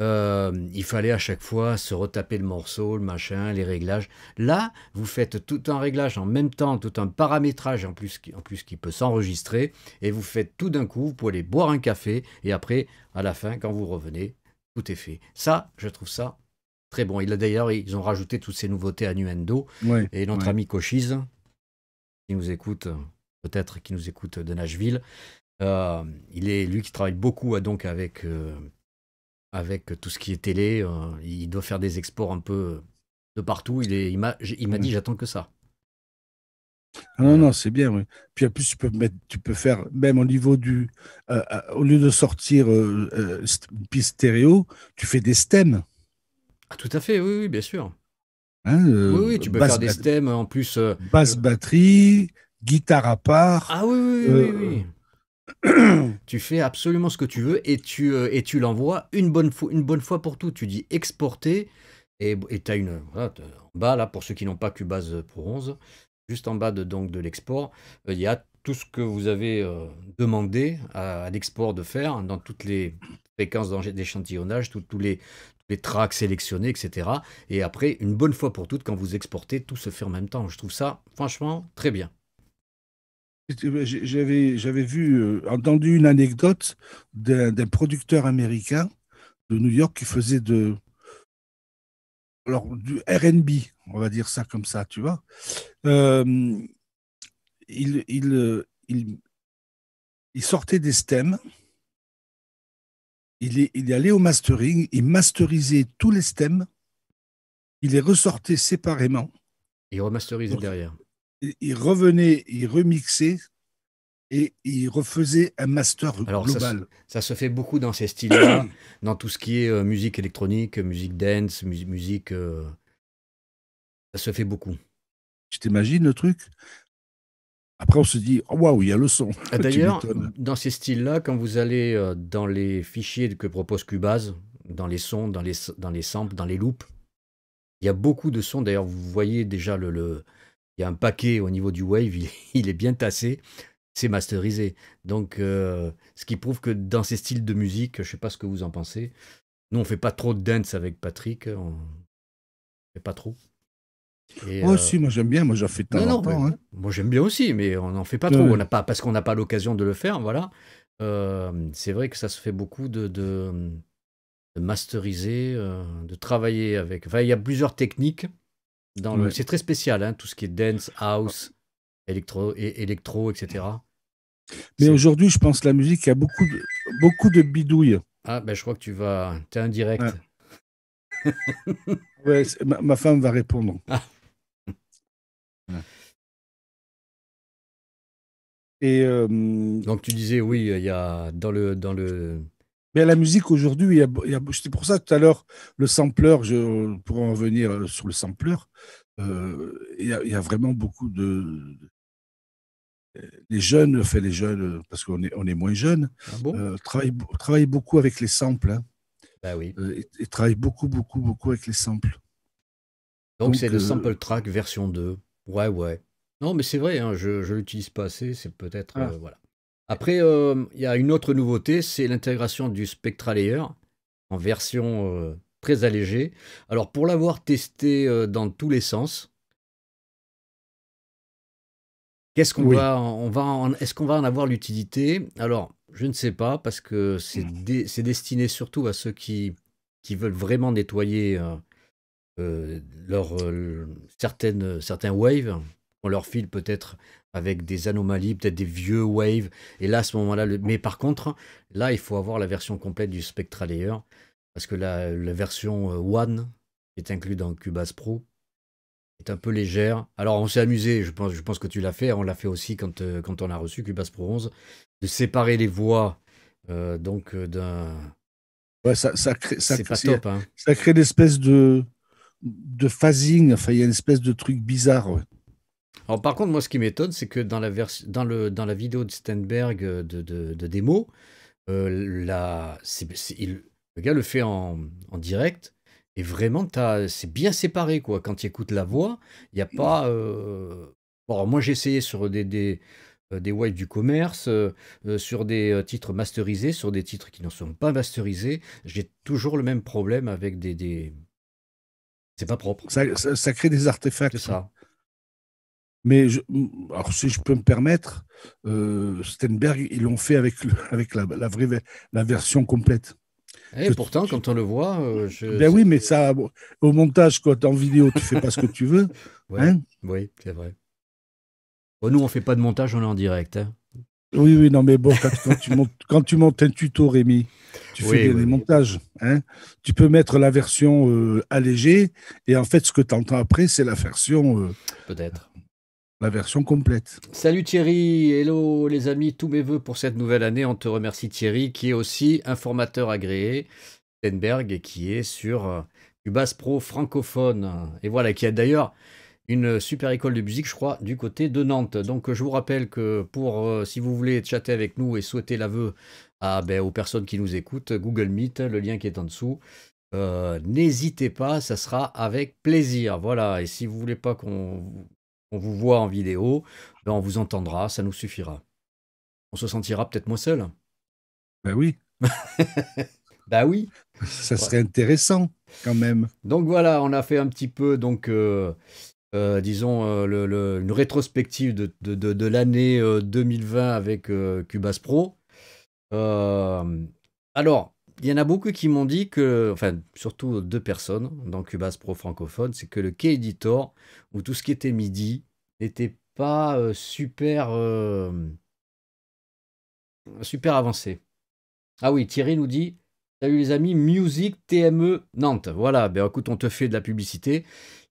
il fallait à chaque fois se retaper le morceau, le machin, les réglages. Là, vous faites tout un réglage en même temps, tout un paramétrage en plus, en plus qui peut s'enregistrer, et vous faites tout d'un coup, vous pouvez aller boire un café, et après, à la fin, quand vous revenez, tout est fait. Ça, je trouve ça très bon. Il a d'ailleurs, ils ont rajouté toutes ces nouveautés à Nuendo. et notre ami Cochise, qui nous écoute, peut-être qui nous écoute de Nashville, euh, il est lui qui travaille beaucoup euh, donc avec euh, avec tout ce qui est télé. il doit faire des exports un peu de partout. Il est, il m'a, dit j'attends que ça. Ah non, non, c'est bien. Puis en plus, tu peux, mettre, tu peux faire, même au niveau du. au lieu de sortir une piste stéréo, tu fais des stems. Ah, tout à fait, oui, bien sûr. Hein, euh, oui, oui, tu peux faire des stems euh, en plus. Euh, basse batterie, guitare à part. Ah oui, oui, oui. tu fais absolument ce que tu veux et tu, et tu l'envoies une bonne, une bonne fois pour tout. Tu dis exporter et tu as une. en bas, là, pour ceux qui n'ont pas Cubase Pro 11, juste en bas de, donc, de l'export, il y a tout ce que vous avez demandé à, à l'export de faire dans toutes les fréquences d'échantillonnage, tous les, les tracks sélectionnés, etc. Et après, une bonne fois pour toutes, quand vous exportez, tout se fait en même temps. Je trouve ça, franchement, très bien. J'avais, j'avais vu, euh, entendu une anecdote d'un, producteur américain de New York qui faisait de, alors, du RB, on va dire ça comme ça, tu vois. Euh, il, il, euh, il, il sortait des stems il est, allé au mastering, il masterisait tous les stems, il les ressortait séparément. Il remasterisait derrière. Il revenait, il remixait et il refaisait un master global. Ça, se fait beaucoup dans ces styles-là, dans tout ce qui est euh, musique électronique, musique dance, musique. Euh, ça se fait beaucoup. Tu t'imagines le truc après, on se dit, oh, waouh, il y a le son. D'ailleurs, dans ces styles-là, quand vous allez euh, dans les fichiers que propose Cubase, dans les sons, dans les, dans les samples, dans les loops, il y a beaucoup de sons. D'ailleurs, vous voyez déjà, le, il y a un paquet au niveau du wave, il, est bien tassé. C'est masterisé. Donc, euh, ce qui prouve que dans ces styles de musique, je ne sais pas ce que vous en pensez, nous, on fait pas trop de dance avec Patrick. On fait pas trop moi oh, moi j'aime bien, moi j'en fais tant hein. Moi j'aime bien aussi, mais on n'en fait pas trop, on n'a pas, parce qu'on n'a pas l'occasion de le faire, voilà. Euh, c'est vrai que ça se fait beaucoup de, de, masteriser, euh, de travailler avec. il y a plusieurs techniques. Dans le... C'est très spécial, hein, tout ce qui est dance, house, électro, et électro etc. Mais aujourd'hui, je pense que la musique a beaucoup de, beaucoup de bidouilles. Ah, ben je crois que tu vas. Tu es indirect. direct ouais, ma, femme va répondre. Ah. Et euh, donc tu disais oui, il y a dans le dans le. Mais la musique aujourd'hui, il pour ça tout à l'heure le sampler, je pour en revenir euh, sur le sampler, euh, il, y a, vraiment beaucoup de les jeunes, fait les jeunes parce qu'on est on est moins jeunes, ah travaillent, beaucoup avec les samples. Hein. Il bah oui. Euh, et, travaille beaucoup, beaucoup, beaucoup avec les samples. Donc c'est le euh, sample track version 2. Ouais, ouais. Non, mais c'est vrai, hein, je ne l'utilise pas assez, c'est peut-être. Ah. Euh, voilà. Après, il y a une autre nouveauté, c'est l'intégration du Spectra Layer en version très allégée. Alors pour l'avoir testé dans tous les sens, Qu'est-ce qu'on on va est-ce qu'on va en avoir l'utilité Alors, je ne sais pas, parce que hmm. c'est destiné surtout à ceux qui, qui veulent vraiment nettoyer euh, euh, leur, euh, certaines, certains waves. On leur file peut-être avec des anomalies, peut-être des vieux waves. Et là, à ce moment-là, mais par contre, là, il faut avoir la version complète du Spectra Layer, parce que la, version One, est inclue dans Cubase Pro, un peu légère. Alors on s'est amusé, je pense, je pense que tu l'as fait, on l'a fait aussi quand, euh, quand on a reçu Cubase Pro 11, de séparer les voix euh, donc euh, d'un... Ouais, ça, ça crée, ça, pas top, hein. ça crée une espèce de, de phasing, enfin il y a une espèce de truc bizarre. Alors par contre, moi ce qui m'étonne, c'est que dans la, dans, le, dans la vidéo de Stenberg de, de, démo, euh, la, il, le gars le fait en, en direct, et vraiment, c'est bien séparé, quoi. Quand tu écoutes la voix, il n'y a pas. Euh... Bon, moi, j'ai essayé sur des, des, euh, des du commerce, euh, euh, sur des titres masterisés, sur des titres qui ne sont pas masterisés. J'ai toujours le même problème avec des. des... C'est pas propre. Ça, ça, crée des artefacts. C'est ça. Mais alors si je peux me permettre, Stenberg, ils l'ont fait avec, avec la, vraie, la version complète. Et eh, pourtant, quand on le voit, euh, ben oui, mais ça, au montage, quand en vidéo, tu fais pas ce que tu veux. Hein. oui, c'est vrai. nous, on fait pas de montage, on est en direct. Hein. Oui, oui, non, mais bon, quand, tu, montes, un tuto, Rémi, tu fais des montages. Hein. tu peux mettre la version euh, allégée, et en fait, ce que tu entends après, c'est la version. Euh, Peut-être la version complète. Salut Thierry, hello les amis, tous mes voeux pour cette nouvelle année. On te remercie Thierry, qui est aussi informateur agréé, Stenberg, et qui est sur euh, du Bass Pro francophone. Et voilà, qui a d'ailleurs une super école de musique, je crois, du côté de Nantes. Donc je vous rappelle que pour, euh, si vous voulez chatter avec nous et souhaiter l'aveu à, ben, aux personnes qui nous écoutent, Google Meet, le lien qui est en dessous. Euh, n'hésitez pas, ça sera avec plaisir. Voilà, et si vous voulez pas qu'on on vous voit en vidéo, ben, on vous entendra, ça nous suffira. On se sentira peut-être moins seul. Ben oui. ben oui. Ça serait intéressant quand même. Donc voilà, on a fait un petit peu, donc, euh, euh, disons, euh, le, une rétrospective de, de l'année 2020 avec Cubase Pro. alors, il y en a beaucoup qui m'ont dit que, enfin, surtout deux personnes dans Cubase Pro francophone, c'est que le key editor ou tout ce qui était MIDI n'était pas euh, super, euh, super avancé. Ah oui, Thierry nous dit Salut les amis, Music TME Nantes. Voilà, ben écoute, on te fait de la publicité.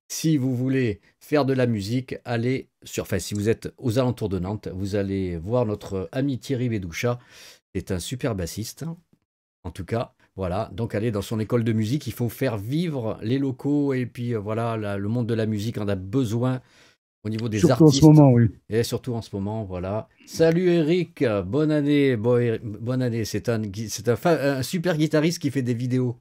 Si vous voulez faire de la musique, allez sur. Enfin, si vous êtes aux alentours de Nantes, vous allez voir notre ami Thierry Bédoucha. C'est un super bassiste en tout cas. Voilà, donc aller dans son école de musique, il faut faire vivre les locaux et puis euh, voilà, le monde de la musique en a besoin au niveau des artistes. surtout en ce moment, oui. Et surtout en ce moment, voilà. Salut Eric, bonne année, bonne année. C'est un, c'est un, super guitariste qui fait des vidéos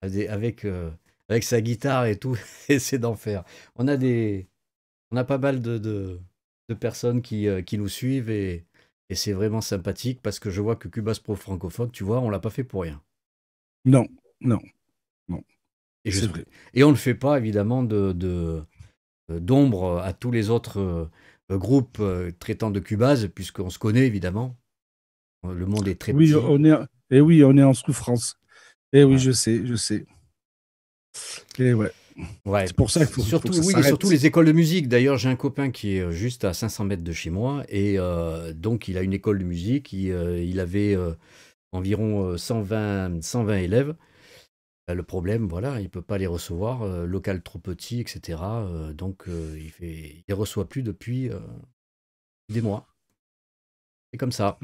avec, euh, avec sa guitare et tout, et c'est d'enfer. On a des, on a pas mal de, de, personnes qui, euh, qui nous suivent et et c'est vraiment sympathique parce que je vois que Cubase pro francophone, tu vois, on l'a pas fait pour rien. Non, non, non. Et, Et on ne fait pas, évidemment, de, euh, d'ombre à tous les autres euh, groupes euh, traitant de Cubase, puisqu'on se connaît, évidemment. Le monde est très oui, petit. On est, et eh oui, on est en souffrance. Et eh oui, je sais, je sais. Et eh ouais. C'est pour ça qu'il faut, surtout, que oui, et surtout les écoles de musique. D'ailleurs, j'ai un copain qui est euh, juste à 500 mètres de chez moi et euh, donc il a une école de musique. Il, euh, avait environ 120, 120 élèves. Bah, le problème, voilà, il ne peut pas les recevoir, local trop petit, etc. donc il ne il les reçoit plus depuis des mois. C'est comme ça.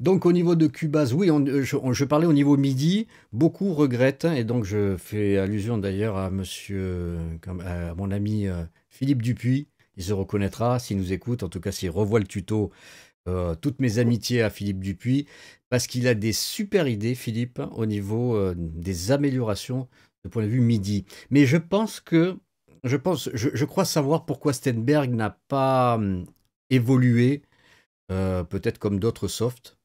Donc au niveau de Cubase, oui, je, parlais au niveau MIDI, beaucoup regrettent, et donc je fais allusion d'ailleurs à mon ami euh, Philippe Dupuis, il se reconnaîtra s'il nous écoute, en tout cas s'il revoit le tuto, euh, toutes mes amitiés à Philippe Dupuis, parce qu'il a des super idées, Philippe, au niveau euh, des améliorations de point de vue MIDI. Mais je pense que, je pense, je, crois savoir pourquoi Stenberg n'a pas hum, évolué euh, peut-être comme d'autres softs,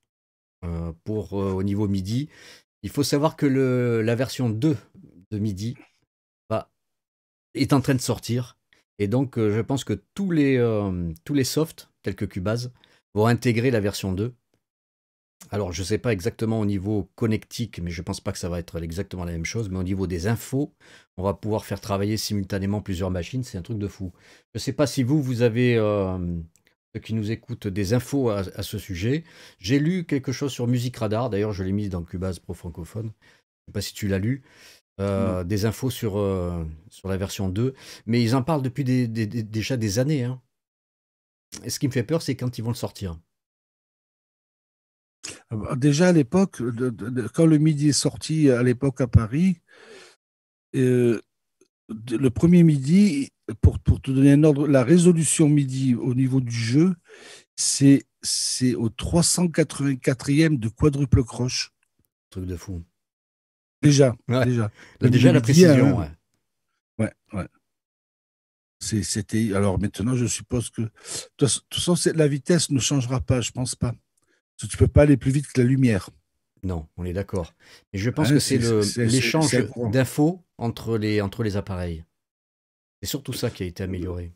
euh, pour euh, au niveau MIDI. Il faut savoir que le, la version 2 de MIDI bah, est en train de sortir. Et donc, je pense que tous les, tous les softs, tels que Cubase, vont intégrer la version 2. Alors, je ne sais pas exactement au niveau connectique, mais je ne pense pas que ça va être exactement la même chose. Mais au niveau des infos, on va pouvoir faire travailler simultanément plusieurs machines. C'est un truc de fou. Je ne sais pas si vous, vous avez qui nous écoutent des infos à, ce sujet. J'ai lu quelque chose sur Musique Radar, d'ailleurs je l'ai mise dans Cubase Pro Francophone, je ne sais pas si tu l'as lu, euh, des infos sur, euh, sur la version 2, mais ils en parlent depuis déjà des années. Hein. Et ce qui me fait peur, c'est quand ils vont le sortir. Ah bah, déjà à l'époque, quand le MIDI est sorti à l'époque à Paris, euh, le premier MIDI, pour, te donner un ordre, la résolution MIDI au niveau du jeu, c'est, c'est au 384e de quadruple croche. Truc de fou. Déjà, déjà. déjà la précision, euh, ouais. Ouais, c'était. Alors maintenant, je suppose que. De toute façon, la vitesse ne changera pas, je pense pas. Parce que tu peux pas aller plus vite que la lumière. Non, on est d'accord. Mais je pense hein, que c'est, l'échange d'infos entre les, entre les appareils. C'est surtout ça qui a été amélioré.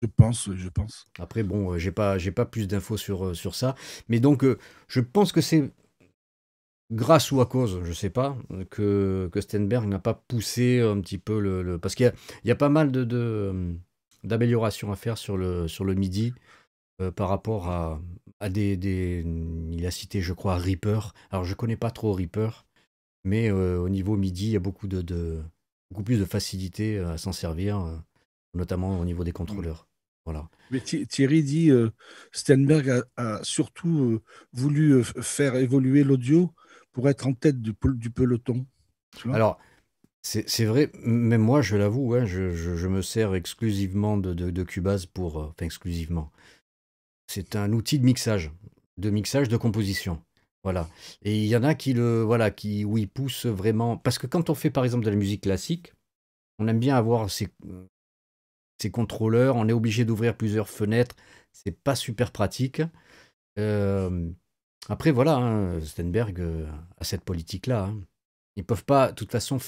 Je pense, je pense. Après, bon, euh, j'ai pas, j'ai pas plus d'infos sur, euh, sur ça. Mais donc, euh, je pense que c'est grâce ou à cause, je sais pas, que, que Stenberg n'a pas poussé un petit peu le. Parce qu'il y a, pas mal de, d'améliorations à faire sur le, sur le midi par rapport à, des, Il a cité, je crois, Reaper. Alors, je connais pas trop Reaper, mais au niveau midi, il y a beaucoup de beaucoup plus de facilité euh, à s'en servir, euh, notamment au niveau des contrôleurs. Voilà. Mais Thierry dit euh, Steinberg a, surtout voulu faire évoluer l'audio pour être en tête du, peloton. Alors, c'est vrai, même moi, je l'avoue, hein, je, me sers exclusivement de, Cubase pour. exclusivement. C'est un outil de mixage, de mixage de composition. Et il y en a qui le, voilà, qui, oui, pousse vraiment. Parce que quand on fait par exemple de la musique classique, on aime bien avoir ces, contrôleurs. On est obligé d'ouvrir plusieurs fenêtres. C'est pas super pratique. Euh, après, voilà, Steinberg Stenberg euh, a cette politique-là. Hein. Ils peuvent pas, de toute façon,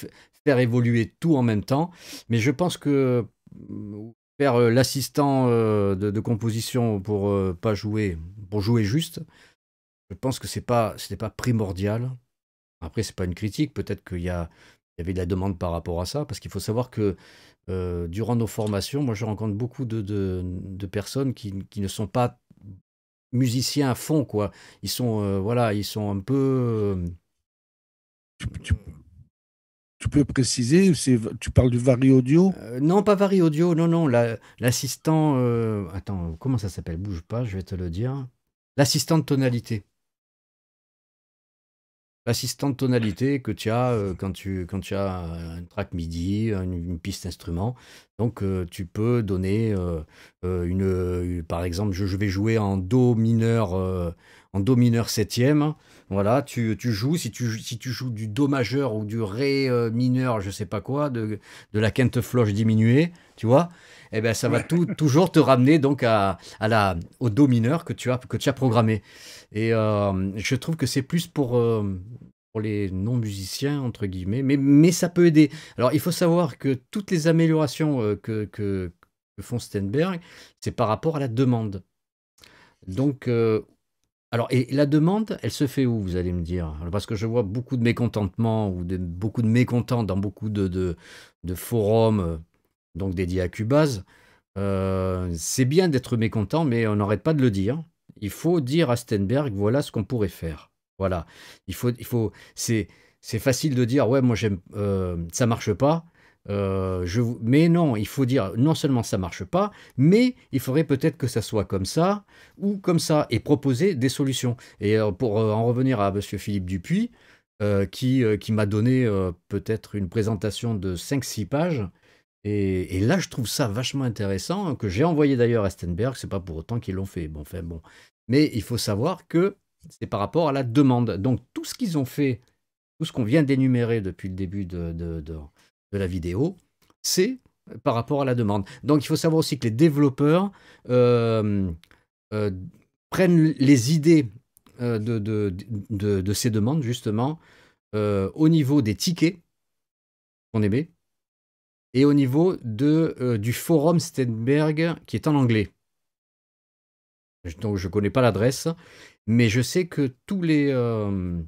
faire évoluer tout en même temps. Mais je pense que mm, faire euh, l'assistant de, de, composition pour pas jouer, pour jouer juste, je pense que c'est pas, pas primordial. Après, c'est pas une critique. Peut-être qu'il y, a, y avait de la demande par rapport à ça, parce qu'il faut savoir que euh, durant nos formations, moi, je rencontre beaucoup de, de, personnes qui, qui, ne sont pas musiciens à fond, quoi. Ils sont, euh, voilà, ils sont un peu. Euh, tu, peux préciser Tu parles du Vari Audio Non, pas Vari Audio. Non, non. l'assistant. attends, comment ça s'appelle Bouge pas. Je vais te le dire. L'assistant de tonalité l'assistant de tonalité que tu as euh, quand, tu, quand tu as un track MIDI, une, piste instrument. Donc euh, tu peux donner euh, une, par exemple, je, vais jouer en do mineur en do mineur septième. Voilà, tu, joues si tu si tu joues du do majeur ou du ré mineur, je sais pas quoi, de, de la quinte floche diminuée, tu vois eh ben, ça va toujours te ramener donc à, à la, au Do mineur que tu as, que tu as programmé. Et euh, je trouve que c'est plus pour, euh, pour les non-musiciens, entre guillemets, mais, mais ça peut aider. Alors, il faut savoir que toutes les améliorations euh, que, que, font Steinberg, c'est par rapport à la demande. Donc, alors, et la demande, elle se fait où, vous allez me dire Parce que je vois beaucoup de mécontentement ou beaucoup de mécontents dans beaucoup de, de forums donc dédié à Cubase. Euh, c'est bien d'être mécontent, mais on n'arrête pas de le dire. Il faut dire à Stenberg, voilà ce qu'on pourrait faire. Voilà. Il faut, c'est, facile de dire, ouais, moi j'aime, euh, ça marche pas. Euh, je, mais non, il faut dire, non seulement ça marche pas, mais il faudrait peut-être que ça soit comme ça ou comme ça et proposer des solutions. Et pour en revenir à Monsieur Philippe Dupuis, qui, qui m'a donné peut-être une présentation de 5-6 pages et, là, je trouve ça vachement intéressant, hein, que j'ai envoyé d'ailleurs à Stenberg, c'est pas pour autant qu'ils l'ont fait. Bon, bon. Mais il faut savoir que c'est par rapport à la demande. Donc, tout ce qu'ils ont fait, tout ce qu'on vient d'énumérer depuis le début de, la vidéo, c'est par rapport à la demande. Donc, il faut savoir aussi que les développeurs euh, euh, prennent les idées euh, de, ces demandes, justement, au niveau des tickets qu'on émet et au niveau euh, du forum Stenberg qui est en anglais. Donc je ne connais pas l'adresse, mais je sais que tous les euh,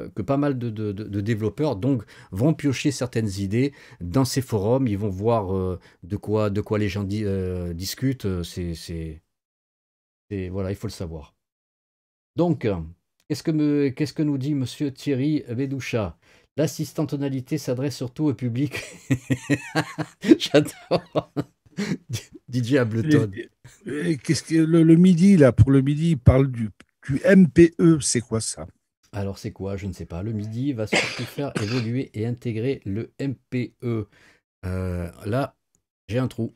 euh, que pas mal de, développeurs donc vont piocher certaines idées dans ces forums, ils vont voir de quoi de quoi les gens discutent. C'est voilà, il faut le savoir. Donc qu'est-ce que qu'est-ce que nous dit Monsieur Thierry Vedoucha L'assistant tonalité s'adresse surtout au public. J'adore. DJ Ableton. Qu'est-ce que le, midi là pour le midi, il parle du, MPE, c'est quoi ça Alors c'est quoi Je ne sais pas. Le midi va surtout faire évoluer et intégrer le MPE. Euh, là, j'ai un trou.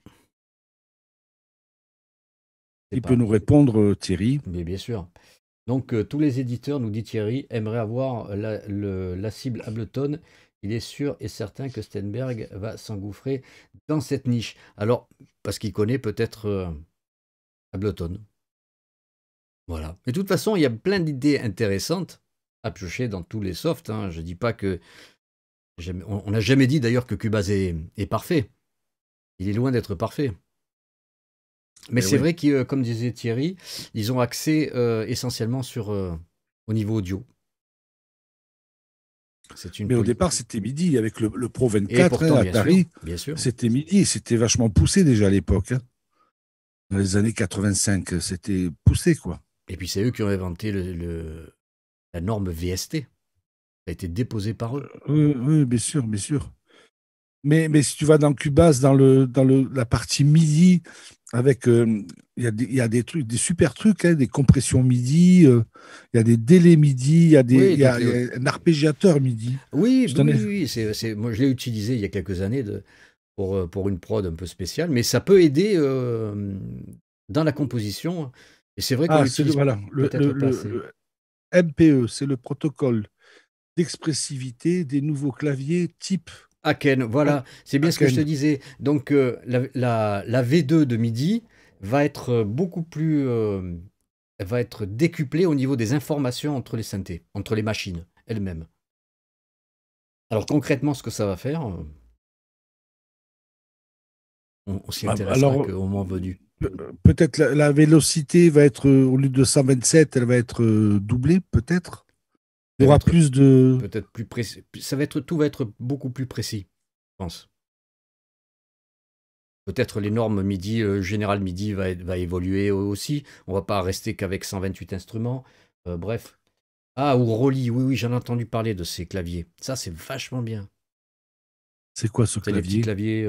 Il peut nous répondre, euh, Thierry. bien sûr. Donc euh, tous les éditeurs, nous dit Thierry, aimeraient avoir la, cible Ableton. Il est sûr et certain que Stenberg va s'engouffrer dans cette niche. Alors, parce qu'il connaît peut-être euh, Ableton. Voilà. Mais de toute façon, il y a plein d'idées intéressantes à piocher dans tous les softs. Hein. Je ne dis pas que... On n'a jamais dit d'ailleurs que Cubase est parfait. Il est loin d'être parfait. Mais, eh c'est vrai que, euh, comme disait Thierry, ils ont accès euh, essentiellement sur euh, au niveau audio. Mais au départ, c'était midi avec le, Pro 24 hein, à Paris. C'était midi, c'était vachement poussé déjà à l'époque. Hein. Dans les années 85, c'était poussé quoi. Et puis c'est eux qui ont inventé la norme VST. Ça a été déposé par eux. Oui, oui bien sûr, bien sûr. Mais, mais, si tu vas dans Cubase, dans, le, dans la partie MIDI, avec euh, il y, a des trucs des super trucs hein, des compressions midi euh, il y a des délais midi il y a des euh, un arpégiateur midi oui je oui, moi je l'ai utilisé il y a quelques années pour pour une prod un peu spéciale mais ça peut aider dans la composition et c'est vrai que ah, voilà, le, MPE e, c'est le protocole d'expressivité des nouveaux claviers type Aken, voilà, c'est bien ce que je te disais. Donc euh, la, V2 de midi va être beaucoup plus... Elle euh, va être décuplée au niveau des informations entre les synthés, entre les machines elles-mêmes. Alors concrètement, ce que ça va faire, euh, on, s'y ah, au moment venu. Peut-être la, la, vélocité va être, au lieu de 127, elle va être doublée, peut-être il y aura plus de. Peut-être plus précis. Ça va être, tout va être beaucoup plus précis, je pense. Peut-être les normes MIDI, euh, général MIDI va, va, évoluer aussi. On va pas rester qu'avec 128 instruments. Euh, bref. Ah, ou Rolly, oui, oui, j'en ai entendu parler de ces claviers. Ça, c'est vachement bien. C'est quoi ce clavier C'est les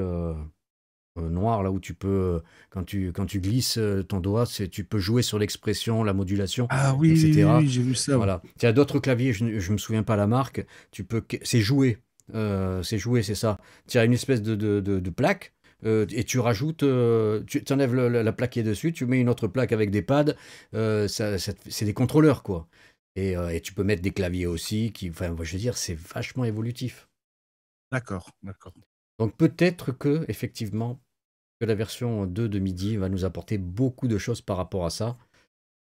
euh, noir, là où tu peux, euh, quand tu, quand tu glisses euh, ton doigt, c'est tu peux jouer sur l'expression, la modulation, ah, oui, etc. Oui, oui, j'ai vu ça. Voilà. Tu as d'autres claviers, je ne me souviens pas la marque, tu peux, c'est jouer c'est joué, c'est ça. Tu as une espèce de, de, plaque. et tu rajoutes, tu enlèves la, plaque est dessus, tu mets une autre plaque avec des pads, c'est des contrôleurs quoi. Et, tu peux mettre des claviers aussi, qui, enfin, je veux dire, c'est vachement évolutif. D'accord, d'accord. Donc peut-être que, effectivement, que la version 2 de midi va nous apporter beaucoup de choses par rapport à ça.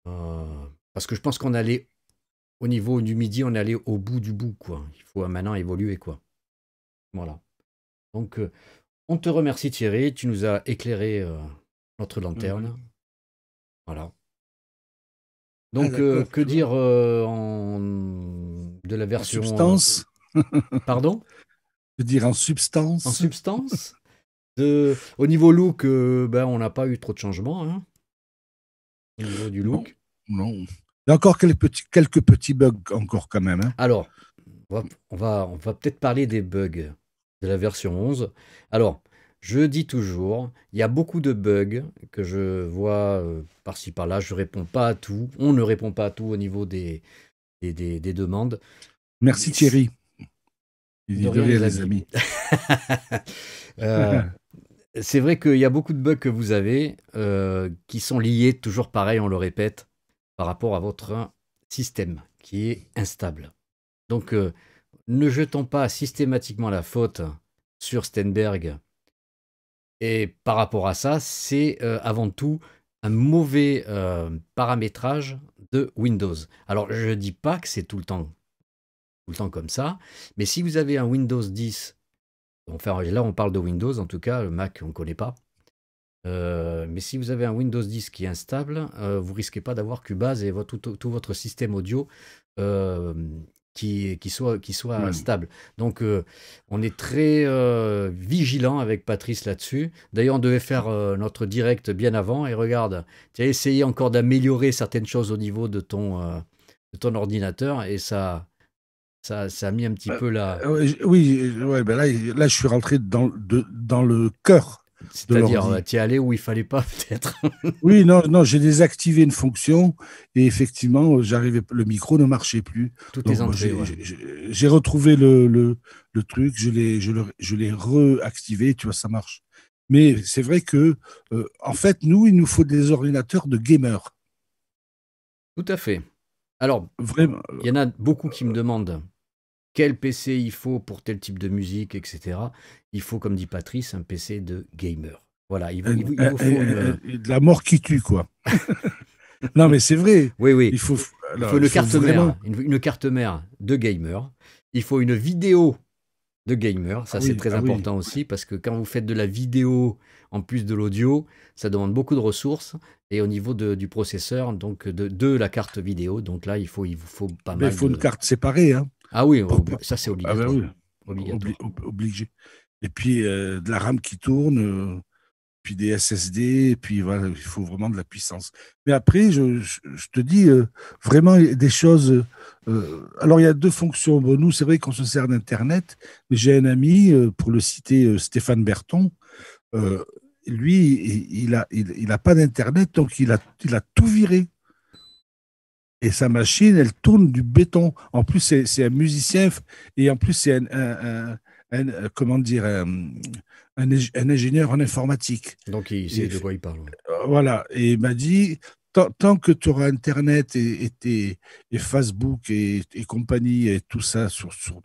Euh, parce que je pense qu'on allait, au niveau du midi, on allait au bout du bout, quoi. Il faut maintenant évoluer, quoi. Voilà. Donc, euh, on te remercie Thierry, tu nous as éclairé euh, notre lanterne. Voilà. Ah, Donc, que dire en... de la version... substance Pardon dire en substance. En substance. de... Au niveau look, euh, ben, on n'a pas eu trop de changements. Hein. Au niveau du look. Non. Il y a encore quelques petits, quelques petits bugs encore quand même. Hein. Alors, on va, on va, peut-être parler des bugs de la version 11. Alors, je dis toujours, il y a beaucoup de bugs que je vois euh, par-ci par-là. Je réponds pas à tout. On ne répond pas à tout au niveau des, des, des demandes. Merci Thierry. Euh, c'est vrai qu'il y a beaucoup de bugs que vous avez euh, qui sont liés, toujours pareil, on le répète, par rapport à votre système qui est instable. Donc, euh, ne jetons pas systématiquement la faute sur Stenberg. Et par rapport à ça, c'est avant tout un mauvais paramétrage de Windows. Alors, je ne dis pas que c'est tout le temps le temps comme ça. Mais si vous avez un Windows 10, enfin là on parle de Windows, en tout cas le Mac on ne connaît pas. Euh, mais si vous avez un Windows 10 qui est instable, euh, vous risquez pas d'avoir Cubase et tout, votre système audio euh, qui, soit, qui soit mmh. stable. Donc, on est très vigilant avec Patrice là-dessus. D'ailleurs, on devait faire notre direct bien avant. Et regarde, tu as essayé encore d'améliorer certaines choses au niveau de ton, de ton ordinateur et ça, ça, a mis un petit euh, peu euh, ben là. oui, là, je suis rentré dans, dans le cœur. C'est-à-dire, euh, tu es allé où il fallait pas, peut-être. oui, non, non j'ai désactivé une fonction et effectivement, j'arrivais, le micro ne marchait plus. est les J'ai retrouvé le, truc, je l'ai, je, réactivé, tu vois, ça marche. Mais c'est vrai que, en fait, nous, il nous faut des ordinateurs de gamers. Tout à fait. Alors, il y en a beaucoup qui me demandent quel PC il faut pour tel type de musique, etc. Il faut, comme dit Patrice, un PC de gamer. Voilà, il, faut euh, euh, euh, de la mort qui tue, quoi. non, mais c'est vrai. Oui, oui. Il faut, une, carte mère, une, carte mère de gamer. Il faut une vidéo de gamer. Ça, ah c'est très ah important aussi parce que quand vous faites de la vidéo en plus de l'audio, ça demande beaucoup de ressources. Et au niveau du processeur, donc de, la carte vidéo, donc là, il, faut, il vous faut pas mais mal. Il faut une carte séparée. Hein. Ah oui, ça c'est ah ben obligatoire. obligé. Et puis euh, de la RAM qui tourne, euh, puis des SSD, et puis voilà, il faut vraiment de la puissance. Mais après, je, te dis euh, vraiment des choses. alors il y a deux fonctions. nous, c'est vrai qu'on se sert d'Internet, mais j'ai un ami, pour le citer, Stéphane Berton. lui, il n'a pas d'Internet, donc il a, il a tout viré. Et sa machine, elle tourne du béton. En plus, c'est un musicien et en plus, c'est un, euh, comment dire, un, ingénieur en informatique. Donc, il sait de quoi il parle. Euh, voilà. Et il m'a dit, tant, que tu auras Internet et, et, Facebook et, compagnie et tout ça sur, sur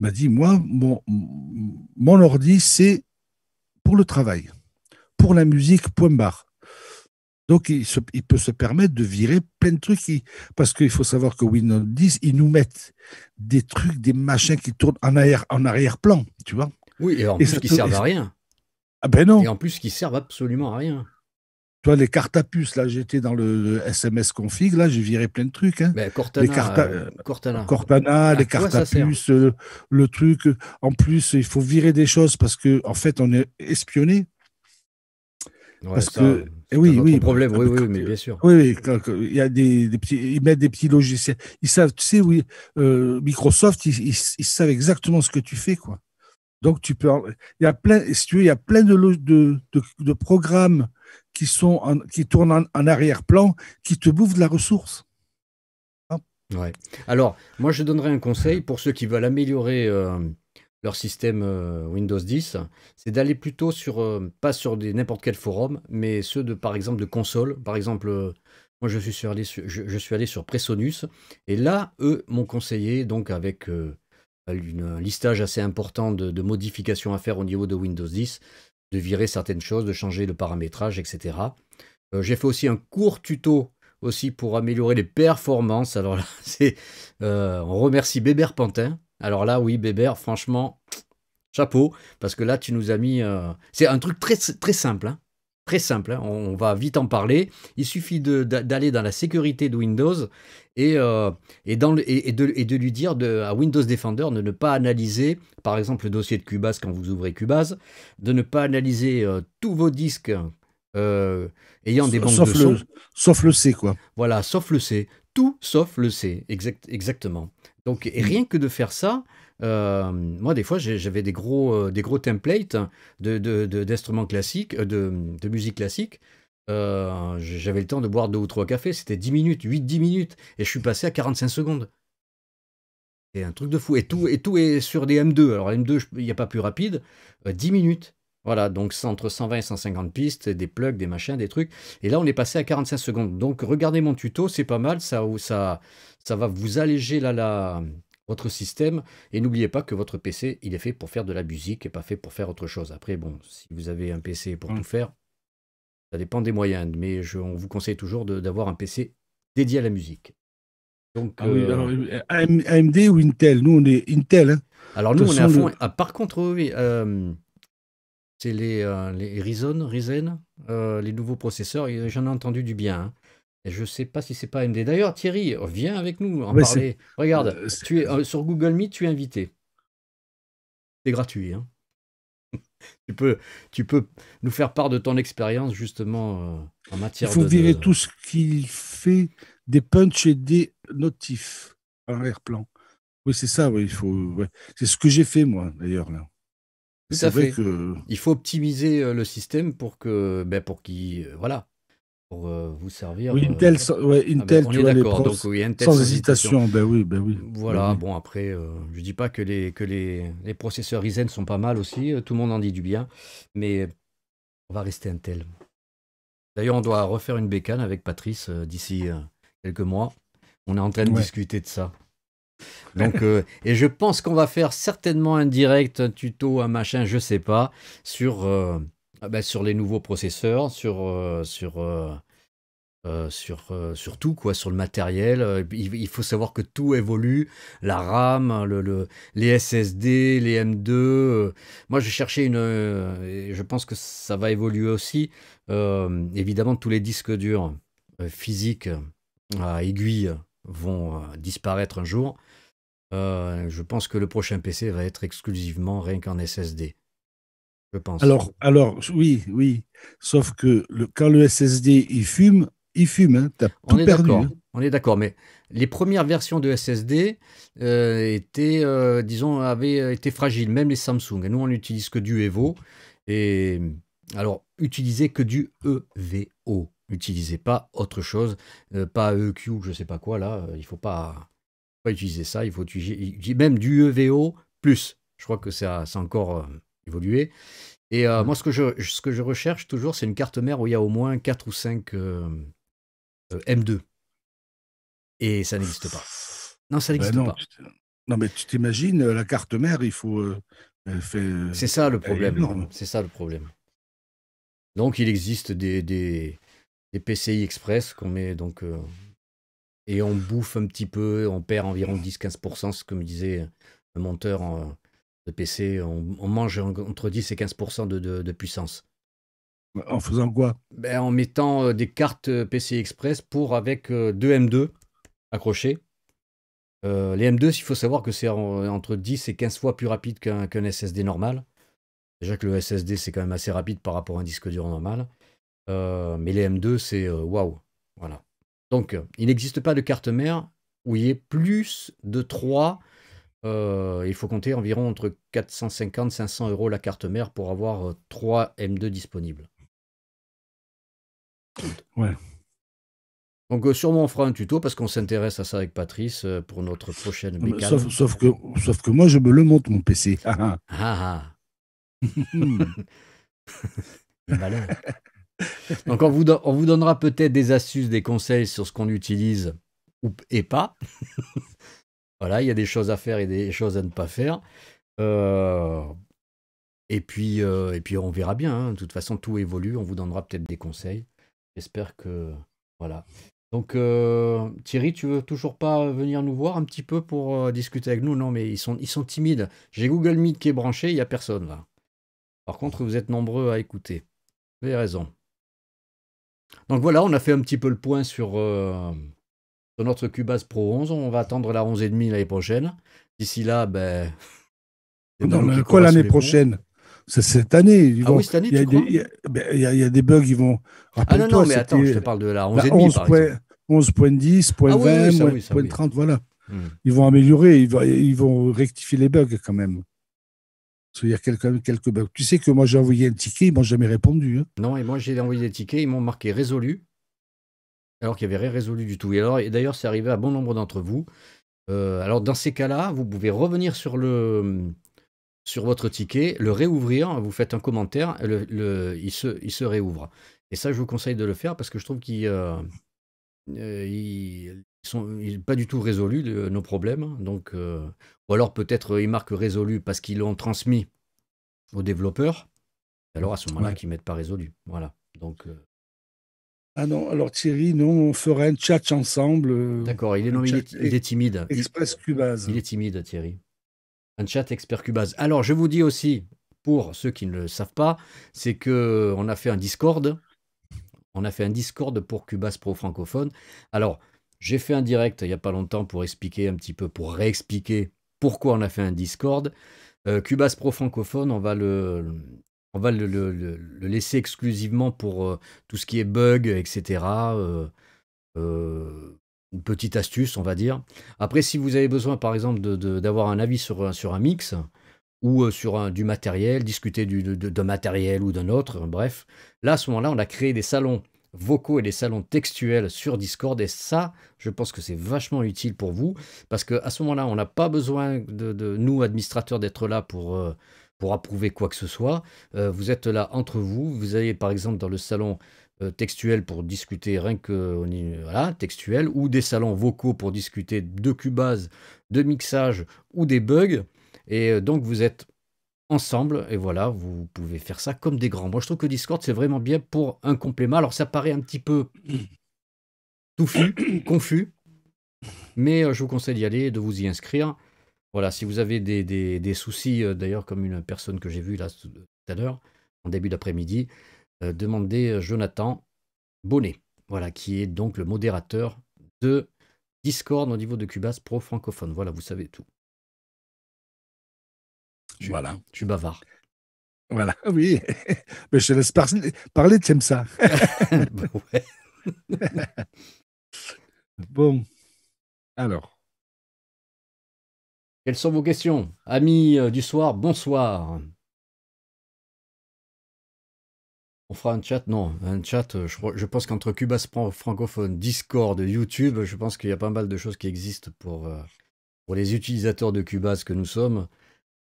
m'a dit, moi, mon, mon ordi, c'est pour le travail, pour la musique, point barre. Donc, il, peut se permettre de virer plein de trucs. parce qu'il faut savoir que Windows 10, ils nous mettent des trucs, des machins qui tournent en, arrière, en arrière-plan, tu vois. Oui, et en plus, qui servent à rien. Ah ben non. Et en plus, qui servent absolument à rien. Toi, les cartes à puce, là, j'étais dans le, SMS config, là, j'ai viré plein de trucs. Cortana, les cartes Cortana. les cartes à le, truc. En plus, il faut virer des choses parce qu'en en fait, on est espionné. parce que eh oui, oui, problème, bah, oui, ah, mais bien sûr. Oui, il a des, petits, ils mettent des petits logiciels. Ils savent, tu sais, oui, euh, Microsoft, ils, savent exactement ce que tu fais, quoi. Donc tu peux, il y a plein, tu il y a plein de, de, de, programmes qui sont, qui tournent en, arrière-plan, qui te bouffent de la ressource. ouais. Alors, moi, je donnerais un conseil pour ceux qui veulent améliorer. Euh, système euh, Windows 10, c'est d'aller plutôt sur, euh, pas sur des n'importe quel forum, mais ceux de, par exemple, de console Par exemple, euh, moi je suis, sur, allé sur, je, suis allé sur Presonus, et là, eux m'ont conseillé, donc avec une, un listage assez important de, modifications à faire au niveau de Windows 10, de virer certaines choses, de changer le paramétrage, etc. J'ai fait aussi un court tuto aussi pour améliorer les performances. Alors là, c'est, on remercie Bébert Pantin alors là, oui, Bébert, franchement, chapeau, parce que là, tu nous as mis... Euh, c'est un truc très, très simple, hein. Très simple, hein. on, va vite en parler. Il suffit d'aller dans la sécurité de Windows et, euh, de, lui dire à Windows Defender de ne pas analyser, par exemple, le dossier de Cubase quand vous ouvrez Cubase, de ne pas analyser euh, tous vos disques ayant des banques de le, Sauf le C, quoi. Voilà, sauf le C. Tout sauf le C, exactement. Donc mmh. rien que de faire ça, euh, moi des fois j'avais des gros, euh, des gros templates d'instruments euh, de, classiques, de, musique classique. j'avais le temps de boire deux ou trois cafés, c'était 10 minutes, 8-10 minutes, et je suis passé à 45 secondes. C'est un truc de fou. Et tout, et tout est sur des M2. Alors M2, il n'y a pas plus rapide. 10 minutes. Voilà, donc entre 120 et 150 pistes, des plugs, des machins, des trucs. Et là, on est passé à 45 secondes. Donc, regardez mon tuto, c'est pas mal. Ça, ça, ça va vous alléger là, votre système. Et n'oubliez pas que votre PC, il est fait pour faire de la musique et pas fait pour faire autre chose. Après, bon, si vous avez un PC pour mm. tout faire, ça dépend des moyens. Mais je, on vous conseille toujours d'avoir un PC dédié à la musique. AMD ah euh, ou Intel Nous, on est Intel. Hein. Alors, nous, on est à fond. Ah, par contre, oui. Euh, les, euh, les Ryzen, euh, les nouveaux processeurs, j'en ai entendu du bien. Hein. je ne sais pas si c'est pas MD. D'ailleurs, Thierry, viens avec nous en parler. Regarde, euh, tu es, sur Google Meet, tu es invité. C'est gratuit. Hein. tu, peux, tu peux nous faire part de ton expérience, justement, en matière de. Il faut virer tout ce qu'il fait des punchs et des notifs en arrière-plan. Oui, c'est ça, C'est ce que j'ai fait, moi, d'ailleurs, tout fait. Il faut optimiser euh, le système pour que, ben, pour euh, voilà, pour euh, vous servir. une tu d'accord. sans hésitation. Ben oui, ben oui. Voilà. Ben bon après, je dis pas que les que les, processeurs Ryzen sont pas mal aussi. Tout le monde en dit du bien, mais on va rester Intel. D'ailleurs, on doit refaire une bécane avec Patrice d'ici quelques mois. On est en train de discuter de ça. Donc, euh, et je pense qu'on va faire certainement un direct, un tuto, un machin, je sais pas, sur, euh, ah ben, les nouveaux processeurs, sur, euh, sur, tout, quoi, sur le matériel. Il, faut savoir que tout évolue, la RAM, les SSD, les M2. Moi, je cherchais une, je pense que ça va évoluer aussi. évidemment, tous les disques durs physiques à aiguille vont disparaître un jour. Euh, je pense que le prochain PC va être exclusivement rien qu'en SSD. Je pense. Alors, alors oui, oui. Sauf que le, quand le SSD il fume, il fume. Hein, as on, est perdu, hein. on est d'accord. Mais les premières versions de SSD euh, étaient, euh, disons, avaient été fragiles. Même les Samsung. Et Nous, on n'utilise que du Evo. Et alors, utilisez que du EVO. N'utilisez pas autre chose, pas EQ, je ne sais pas quoi là. Il faut pas utiliser ça, il faut utiliser même du EVO plus. Je crois que ça, encore euh, évolué. Et euh, mmh. moi, ce que, je, ce que je recherche toujours, c'est une carte mère où il y a au moins 4 ou 5 euh, M2. Et ça n'existe pas. Non, ça bah n'existe pas. Non, mais tu t'imagines, la carte mère, il faut. c'est ça le problème. C'est ça le problème. Donc, il existe des, des, des PCI Express qu'on met donc et on bouffe un petit peu, on perd environ 10-15%, comme disait le monteur euh, de PC, on, mange entre 10 et 15% de, puissance. En faisant quoi ben, En mettant euh, des cartes euh, PC Express pour avec deux M2 accrochés. les M2, il faut savoir que c'est entre 10 et 15 fois plus rapide qu'un SSD normal. Déjà que le SSD, c'est quand même assez rapide par rapport à un disque dur normal. mais les M2, c'est waouh. Voilà. Donc, euh, il n'existe pas de carte mère où il y ait plus de 3. Euh, il faut compter environ entre 450-500 euros la carte mère pour avoir 3 euh, M2 disponibles. Ouais. Donc sûrement on fera un tuto parce qu'on s'intéresse à ça avec Patrice pour notre prochaine mécanique. Sauf, que, moi je me le monte mon PC. ah ah. Hmm. Donc on vous, on vous donnera peut-être des astuces, des conseils sur ce qu'on utilise et pas. voilà, il y a des choses à faire et des choses à ne pas faire. Euh, et, puis, euh, et puis on verra bien. Hein. De toute façon, tout évolue. On vous donnera peut-être des conseils. J'espère que... Voilà. Donc euh, Thierry, tu veux toujours pas venir nous voir un petit peu pour discuter avec nous Non, mais ils sont, ils sont timides. J'ai Google Meet qui est branché, il n'y a personne là. Par contre, vous êtes nombreux à écouter. Vous avez raison. Donc voilà, on a fait un petit peu le point sur, euh, sur notre Cubase Pro 11. On va attendre la 11,5 l'année prochaine. D'ici là, ben. Non, mais quoi l'année prochaine C'est cette année. ah oui, cette année, il y, a tu des, il, y a, ben, y des bugs, ils vont. Ah non, non, mais attends, je te parle de la 11,5 par 11.10, point ah oui, oui, voilà. Hmm. Ils vont améliorer, ils vont, ils vont rectifier les bugs quand même quelques, ben, Tu sais que moi, j'ai envoyé un ticket, ils m'ont jamais répondu. Hein. Non, et moi, j'ai envoyé des tickets, ils m'ont marqué résolu, alors qu'il n'y avait rien résolu du tout. Et, alors, et d'ailleurs, c'est arrivé à bon nombre d'entre vous. Euh, alors, dans ces cas-là, vous pouvez revenir sur le sur votre ticket, le réouvrir, vous faites un commentaire, le, il, se, il se réouvre. Et ça, je vous conseille de le faire parce que je trouve qu'ils euh, euh, ils sont pas du tout résolus nos problèmes. Donc, ou alors peut-être euh, ils marquent résolu parce qu'ils l'ont transmis aux développeurs. Alors à ce moment-là, qu'ils ne mettent pas résolu. Voilà. Donc. Euh ah non, alors Thierry, nous, on fera un chat ensemble. Euh, D'accord, il est, il est, timide. Express Cubase. Il est timide, Thierry. Un chat expert Cubase. Alors, je vous dis aussi, pour ceux qui ne le savent pas, c'est que on a fait un Discord. On a fait un Discord pour Cubase Pro francophone. Alors, j'ai fait un direct il n'y a pas longtemps pour expliquer un petit peu, pour réexpliquer pourquoi on a fait un Discord. Euh, Cubas Pro francophone, on va le, on va le, laisser exclusivement pour euh, tout ce qui est bug, etc. Euh, une petite astuce, on va dire. Après, si vous avez besoin, par exemple, d'avoir un avis sur, sur un mix ou sur un, du matériel, discuter d'un matériel ou d'un autre, bref, là, à ce moment-là, on a créé des salons vocaux et les salons textuels sur Discord. Et ça, je pense que c'est vachement utile pour vous parce qu'à ce moment-là, on n'a pas besoin de, nous, administrateurs, d'être là pour. Euh, pour approuver quoi que ce soit. Euh, vous êtes là entre vous. Vous allez par exemple dans le salon euh, textuel pour discuter rien que voilà, textuel ou des salons vocaux pour discuter de Cubase, de mixage ou des bugs. Et donc vous êtes ensemble. Et voilà, vous pouvez faire ça comme des grands. Moi, je trouve que Discord, c'est vraiment bien pour un complément. Alors, ça paraît un petit peu touffu, confus, mais euh, je vous conseille d'y aller, de vous y inscrire. Voilà, si vous avez des, soucis, euh, d'ailleurs, comme une personne que j'ai vue là tout à l'heure, en début d'après-midi, euh, demandez Jonathan Bonnet, voilà, qui est donc le modérateur de Discord au niveau de Cubas Pro francophone. Voilà, vous savez tout tu voilà. Je Voilà, oui. Mais je laisse parler, tu aimes ça. Ben bon. Alors. Quelles sont vos questions Amis euh, du soir, bonsoir. On fera un chat Non, un chat, euh, je, pense qu'entre Cuba francophone, Discord, YouTube, je pense qu'il y a pas mal de choses qui existent pour, euh, pour les utilisateurs de Cubas que nous sommes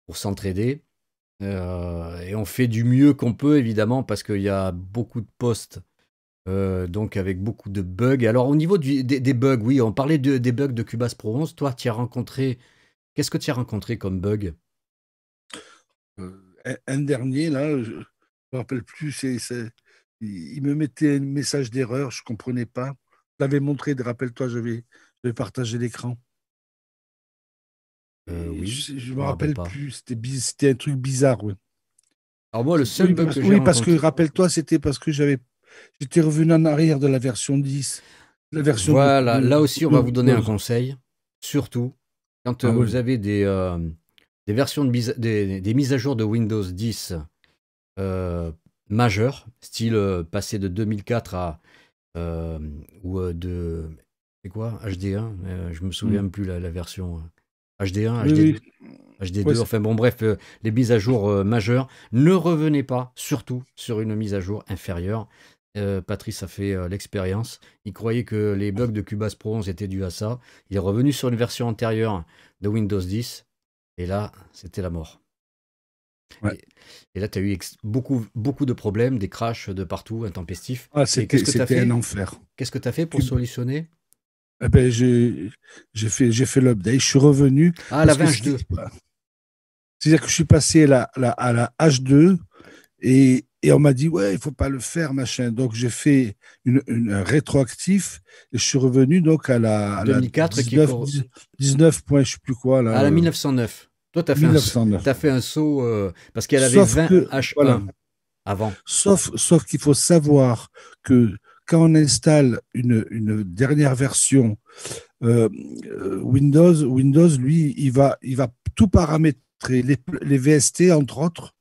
pour s'entraider. Euh, et on fait du mieux qu'on peut, évidemment, parce qu'il y a beaucoup de postes, euh, donc avec beaucoup de bugs. Alors, au niveau des, bugs, oui, on parlait des bugs de Cubase Pro 11. Toi, tu as rencontré. Qu'est-ce que tu as rencontré comme bug euh, un, dernier, là, je me rappelle plus, c'est, il me mettait un message d'erreur, je comprenais pas. Je l'avais montré, rappelle-toi, je vais partagé l'écran. Euh, je, je me rappelle, plus. C'était, un truc bizarre, oui. Alors moi, le seul oui, parce, que rappelle-toi, c'était parce que j'avais, j'étais revenu en arrière de la version 10. La version voilà, là aussi, on va vous donner un conseil. Surtout, quand ah, vous avez des, euh, des versions de des, mises à jour de Windows 10 euh, majeures, style passé de 2004 à... ou de... C'est quoi HD1 Je me souviens hmm. plus la version... Hein. HD1, HD2. enfin bon bref, euh, les mises à jour euh, majeures. Ne revenez pas surtout sur une mise à jour inférieure. Euh, Patrice a fait l'expérience. Il croyait que les bugs de Cubase Pro 11 étaient dus à ça. Il est revenu sur une version antérieure de Windows 10. Et là, c'était la mort. Et, là, tu as eu beaucoup, beaucoup de problèmes, des crashs de partout, intempestifs. Ah, c'était un enfer. Qu'est-ce que tu as fait pour solutionner eh ben, j'ai fait, fait l'update. Je suis revenu. À ah, la H2. C'est-à-dire que je suis passé à la, à la H2 et, on m'a dit, ouais, il faut pas le faire, machin. Donc, j'ai fait une, un rétroactif et je suis revenu donc à la, à 19, qui je sais plus quoi. à la 1909. Toi, tu as, fait un saut euh, parce qu'elle avait 20 que, H1 avant. Sauf, sauf qu'il faut savoir que quand on installe une, dernière version euh, euh, Windows, Windows, lui, il va, il va tout paramétrer, les, VST, entre autres.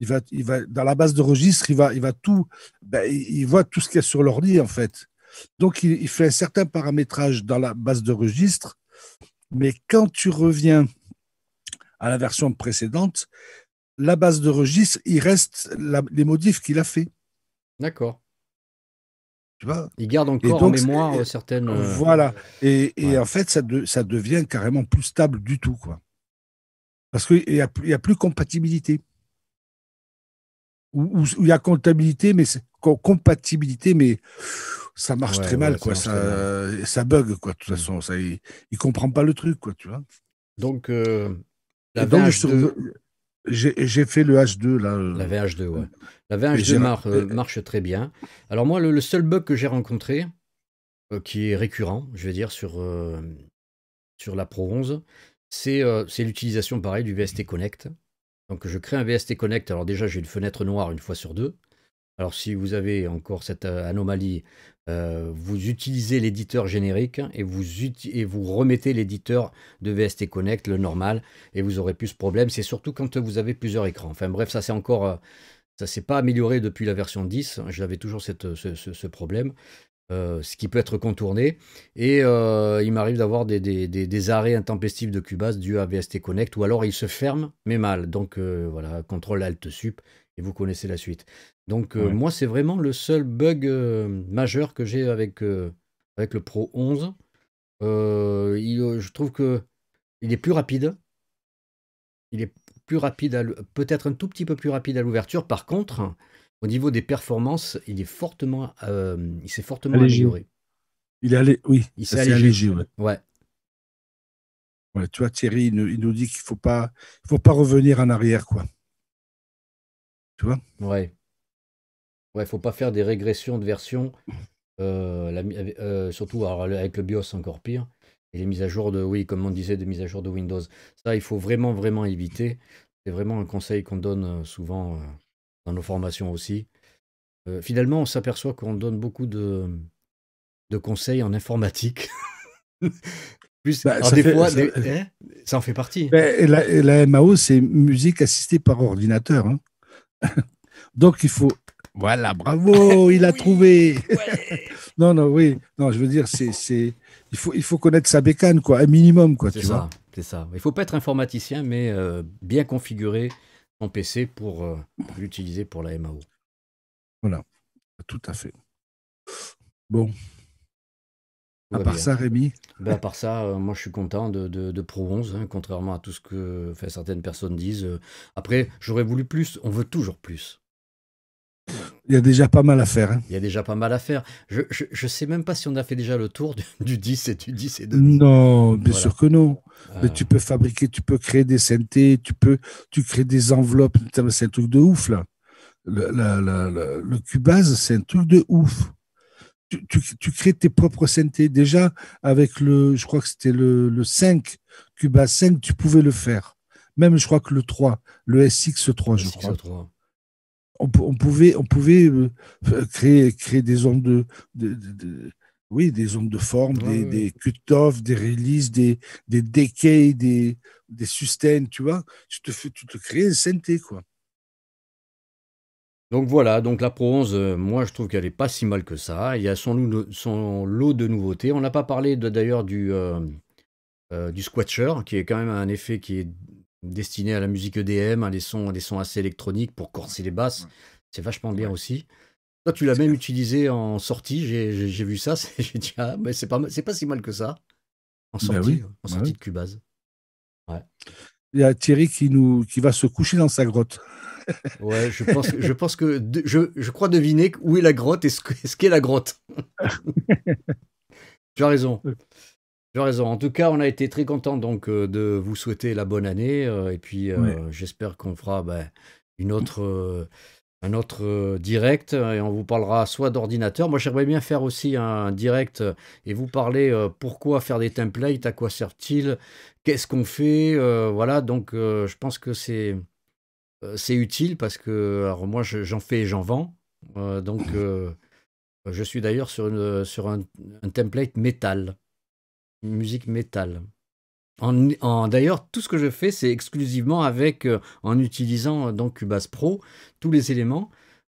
Il va, va, dans la base de registre, il va, il va tout, ben, il voit tout ce qu'il y a sur l'ordi, en fait. Donc, il, fait un certain paramétrage dans la base de registre, mais quand tu reviens à la version précédente, la base de registre, il reste les modifs qu'il a fait. D'accord vois Il garde encore donc, en mémoire euh, certaines. Euh, voilà. Et, et en fait, ça, ça devient carrément plus stable du tout, quoi. Parce qu'il n'y a, y a plus compatibilité. Ou il y a comptabilité, mais compatibilité, mais ça marche très mal, quoi. Ça, ça, bug, quoi. De toute façon, ça, il, ne comprend pas le truc, quoi. Tu vois. Donc, euh, la donc, j'ai fait le H2 là. Euh. La VH2, ouais. La VH2 marche très bien. Alors moi, le, seul bug que j'ai rencontré, euh, qui est récurrent, je vais dire, sur, euh, sur la Pro 11, c'est l'utilisation, pareil, du VST Connect. Donc je crée un VST Connect. Alors déjà, j'ai une fenêtre noire une fois sur deux. Alors si vous avez encore cette anomalie, euh, vous utilisez l'éditeur générique et vous, remettez l'éditeur de VST Connect, le normal, et vous aurez plus ce problème. C'est surtout quand vous avez plusieurs écrans. Enfin bref, ça c'est encore... Euh, ça s'est pas amélioré depuis la version 10. J'avais toujours euh, ce, problème. ce qui peut être contourné. Et il m'arrive d'avoir des, arrêts intempestifs de Cubase dû à VST Connect, ou alors il se ferme, mais mal. Donc voilà, CTRL ALT SUP, et vous connaissez la suite. Donc euh, moi, c'est vraiment le seul bug euh, majeur que j'ai avec, euh, avec le Pro 11. je trouve que il est plus rapide. Il est plus rapide, peut-être un tout petit peu plus rapide à l'ouverture. Par contre, au niveau des performances, il est fortement, il s'est fortement amélioré. Il est allé, oui, il s'est allégé. ouais. ouais. Tu vois, Thierry, il nous, dit qu'il faut pas, faut pas revenir en arrière, quoi. Tu vois. Ouais. Ouais, faut pas faire des régressions de version, euh, euh, euh, surtout avec le BIOS, encore pire. Et les mises à jour de, oui, comme on disait, des mises à jour de Windows. Ça, il faut vraiment, vraiment éviter. C'est vraiment un conseil qu'on donne souvent dans nos formations aussi. finalement, on s'aperçoit qu'on donne beaucoup de, de conseils en informatique. Plus, bah, ça des fois, hein? ça, en fait partie. Bah, la, MAO, c'est musique assistée par ordinateur. Hein. Donc, il faut voilà, bravo, il a trouvé. non, non, oui. Non, je veux dire, c'est, c'est, il faut, il faut connaître sa bécane, quoi, un minimum, quoi. C'est ça, vois c'est ça. Il faut pas être informaticien, mais euh, bien configurer son PC pour, euh, l'utiliser pour la MAO. Voilà, tout à fait. Bon. À part, ça, Rémi. Ben, à part ça, euh, moi je suis content de, Pro 11, hein, contrairement à tout ce que certaines personnes disent. Après, j'aurais voulu plus, on veut toujours plus. Il y a déjà pas mal à faire. Hein. Il y a déjà pas mal à faire. Je, je, sais même pas si on a fait déjà le tour du, 10 et du 10 et de Non, bien sûr que non. Mais euh. tu peux fabriquer, tu peux créer des synthés, tu peux, tu crées des enveloppes. C'est un truc de ouf là. Le, Cubase, c'est un truc de ouf. Tu, crées tes propres synthés. Déjà, avec le, je crois que c'était le, 5, Cubase 5, tu pouvais le faire. Même, je crois que le 3, le SX3, je crois on, pouvait, on pouvait euh, euh, créer, créer des ondes de, oui, des ondes de forme, des, cut-off, des releases, des, des des, des sustains, tu vois. Tu te, fais, tu te crées une synthé, quoi. Donc voilà, donc la Pro 11, euh, moi je trouve qu'elle est pas si mal que ça. Il y a son, lot de nouveautés. On n'a pas parlé d'ailleurs du, du Squatcher, qui est quand même un effet qui est destiné à la musique EDM, à des sons, des assez électroniques pour corser les basses. C'est vachement bien aussi. Toi, tu l'as même utilisé en sortie, j'ai vu ça, j'ai dit, ah, mais c'est pas, pas si mal que ça, en bah sortie, en bah sortie de Cubase. Il y a Thierry qui, va se coucher dans sa grotte. Ouais, je pense, que je, je, crois deviner où est la grotte et ce qu'est la grotte. tu as raison. J'ai raison. En tout cas, on a été très content donc euh, de vous souhaiter la bonne année. Euh, et puis, euh, j'espère qu'on fera ben, une autre, un autre direct et on vous parlera soit d'ordinateur. Moi, j'aimerais bien faire aussi un direct et vous parler pourquoi faire des templates, à quoi servent-ils, qu'est-ce qu'on fait. voilà, donc je pense que c'est c'est utile parce que alors moi, j'en fais et j'en vends. donc, mmh. je suis d'ailleurs sur, sur un template métal musique métal. En, D'ailleurs, tout ce que je fais, c'est exclusivement avec, euh, en utilisant euh, donc Cubase Pro, tous les éléments.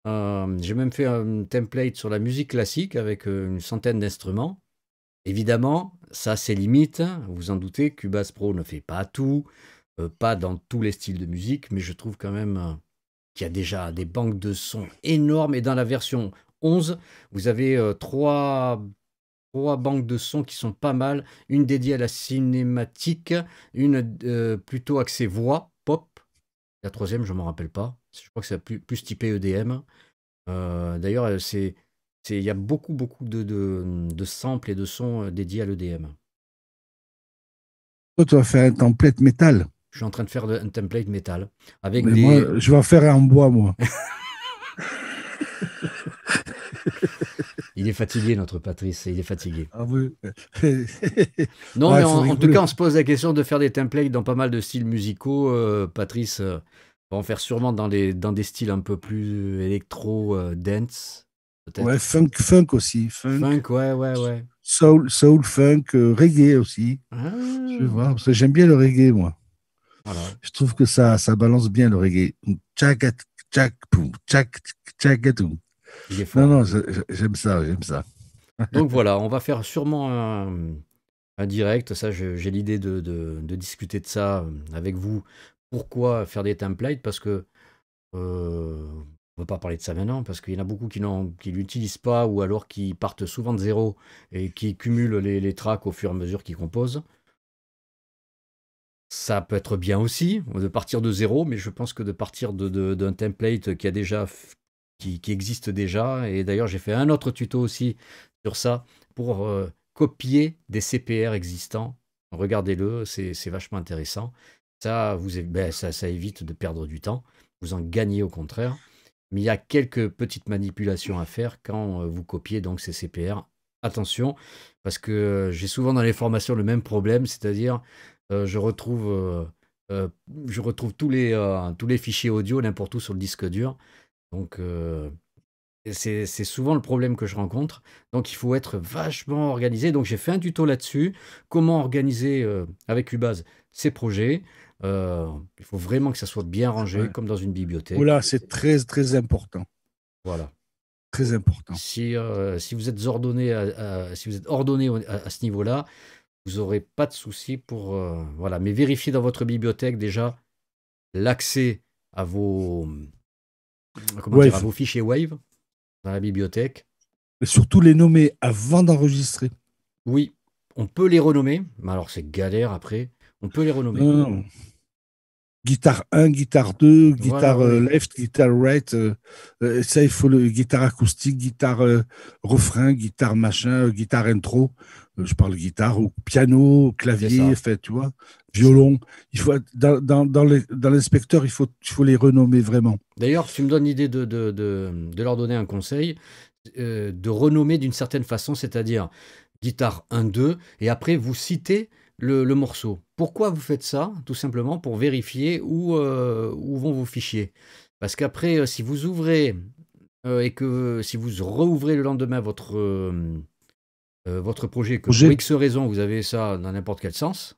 Euh, j'ai même fait un template sur la musique classique avec une centaine d'instruments. Évidemment, ça c'est limite, hein. vous en doutez, Cubase Pro ne fait pas tout, pas dans tous les styles de musique, mais je trouve quand même qu'il y a déjà des banques de sons énormes et dans la version 11, vous avez trois banques de sons qui sont pas mal. Une dédiée à la cinématique, une euh, plutôt axée voix, pop. La troisième, je m'en rappelle pas. Je crois que c'est plus, plus typé EDM. Euh, d'ailleurs, euh, c'est il y a beaucoup, beaucoup de, de, de, samples et de sons dédiés à l'EDM. Toi, tu vas faire un template métal. Je suis en train de faire un template métal. Avec moi, je vais en faire un bois, moi. Il est fatigué, notre Patrice. Il est fatigué. Ah oui. non, mais en, tout cas, on se pose la question de faire des templates dans pas mal de styles musicaux. Euh, Patrice euh, va en faire sûrement dans, dans des styles un peu plus électro, euh, dance. Ouais, funk, funk aussi. Funk, ouais, ouais, ouais. Soul, soul funk, reggae aussi. Je ah. voir parce que j'aime bien le reggae, moi. Je trouve que ça, ça balance bien le reggae. tchak, non, non, j'aime ça, j'aime ça. Donc voilà, on va faire sûrement un, direct. Ça, j'ai l'idée de, de, discuter de ça euh, avec vous. Pourquoi faire des templates Parce que euh, on ne va pas parler de ça maintenant, parce qu'il y en a beaucoup qui ne l'utilisent pas ou alors qui partent souvent de zéro et qui cumulent les, les tracks au fur et à mesure qu'ils composent. Ça peut être bien aussi de partir de zéro, mais je pense que de partir d'un de, template qui a déjà qui, existe déjà. Et d'ailleurs, j'ai fait un autre tuto aussi sur ça pour euh, copier des CPR existants. Regardez-le, c'est vachement intéressant. Ça, vous, ben, ça, évite de perdre du temps. Vous en gagnez au contraire. Mais il y a quelques petites manipulations à faire quand euh, vous copiez donc ces CPR. Attention, parce que euh, j'ai souvent dans les formations le même problème, c'est-à-dire je retrouve je retrouve tous les, tous les fichiers audio n'importe où sur le disque dur. Donc, c'est souvent le problème que je rencontre. Donc, il faut être vachement organisé. Donc, j'ai fait un tuto là-dessus. Comment organiser avec Ubase ces projets. il faut vraiment que ça soit bien rangé, comme dans une bibliothèque. Voilà, c'est très, très important. Voilà. Très important. Si, si vous êtes ordonné, à, si vous êtes ordonné à, ce niveau-là, vous n'aurez pas de soucis. pour. voilà. Mais vérifiez dans votre bibliothèque déjà l'accès à vos mmh, comment dire, vos fichiers Wave dans la bibliothèque. surtout les nommer avant d'enregistrer. Oui, on peut les renommer, mais alors c'est galère après. On peut les renommer. non guitare 1, guitare 2, guitare euh, left, guitare right, euh, euh, ça il faut le guitare acoustique, guitare refrain, guitare machin, guitare intro, je parle guitare ou piano, clavier, fait, tu vois, violon. Il faut dans, dans, dans l'inspecteur, dans il faut il faut les renommer vraiment. D'ailleurs, tu me donnes l'idée de, de, de, leur donner un conseil, de renommer d'une certaine façon, c'est-à-dire guitare 1 2 et après vous citez le, morceau. Pourquoi vous faites ça Tout simplement pour vérifier où, euh, où vont vos fichiers. Parce qu'après, euh, si vous ouvrez euh, et que si vous rouvrez le lendemain votre, votre projet, que pour X raison vous avez ça dans n'importe quel sens,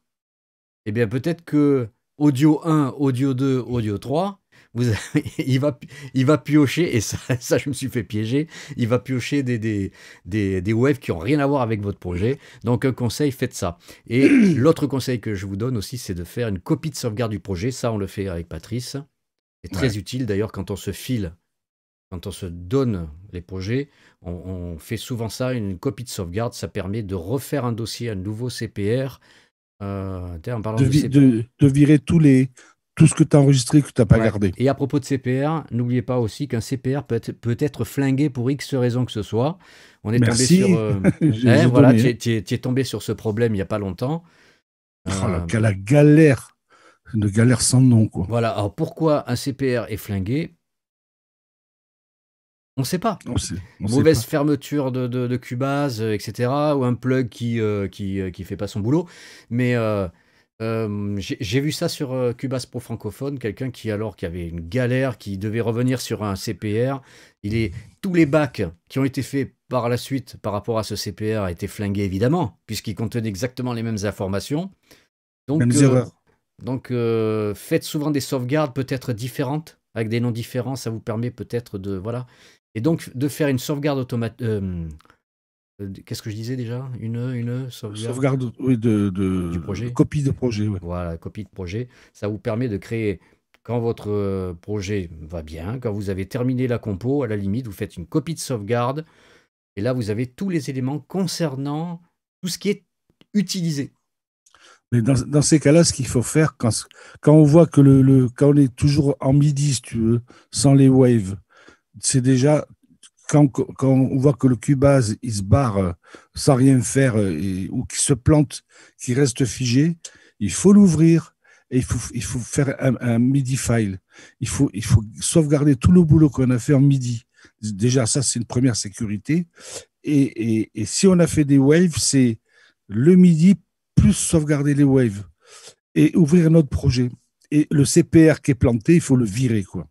eh bien peut-être que audio 1, audio 2, audio 3, vous il, va, il va piocher, et ça, ça, je me suis fait piéger, il va piocher des, des, des, des waves qui n'ont rien à voir avec votre projet. Donc un conseil, faites ça. Et l'autre conseil que je vous donne aussi, c'est de faire une copie de sauvegarde du projet. Ça, on le fait avec Patrice. C'est très utile d'ailleurs quand on se file, quand on se donne les projets, on, fait souvent ça, une copie de sauvegarde. Ça permet de refaire un dossier, un nouveau CPR. Euh, de virer tous les tout ce que tu as enregistré que tu n'as pas gardé. Et à propos de CPR, n'oubliez pas aussi qu'un CPR peut être, peut être, flingué pour X raison que ce soit. On est Merci. tombé sur. voilà, tu es, tombé sur ce problème il n'y a pas longtemps. Oh, la, euh, galère Une galère sans nom. Quoi. Voilà, alors pourquoi un CPR est flingué on ne sait pas. Mauvaise fermeture de, Cubase, etc. Ou un plug qui ne euh, qui, euh, qui, fait pas son boulot. Mais euh, j'ai vu ça sur euh, Cubase Cubas Pro francophone, quelqu'un qui alors qui avait une galère, qui devait revenir sur un CPR. Il est tous les bacs qui ont été faits par la suite par rapport à ce CPR été flingués évidemment, puisqu'ils contenaient exactement les mêmes informations. Donc, euh, Donc faites souvent des sauvegardes peut-être différentes, avec des noms différents, ça vous permet peut-être de voilà. Et donc de faire une sauvegarde automatique euh, qu'est-ce que je disais déjà Une, une sauvegarde, de, du projet. Copie de projet. Ouais. Voilà, copie de projet. Ça vous permet de créer, quand votre euh, projet va bien, quand vous avez terminé la compo, à la limite, vous faites une copie de sauvegarde. Et là, vous avez tous les éléments concernant tout ce qui est utilisé. Mais dans, ces cas-là, ce qu'il faut faire, quand, quand on voit que le, le, quand on est toujours en midi, si tu veux, sans les waves, c'est déjà quand, on voit que le Cubase, il se barre euh, sans rien faire euh, ou qu'il se plante, qu'il reste figé, il faut l'ouvrir et il faut, il faut faire un, MIDI file. Il faut, il faut sauvegarder tout le boulot qu'on a fait en MIDI. Déjà, ça, c'est une première sécurité. Et, et, si on a fait des waves, c'est le MIDI plus sauvegarder les waves et ouvrir notre projet. Et le CPR qui est planté, il faut le virer, quoi.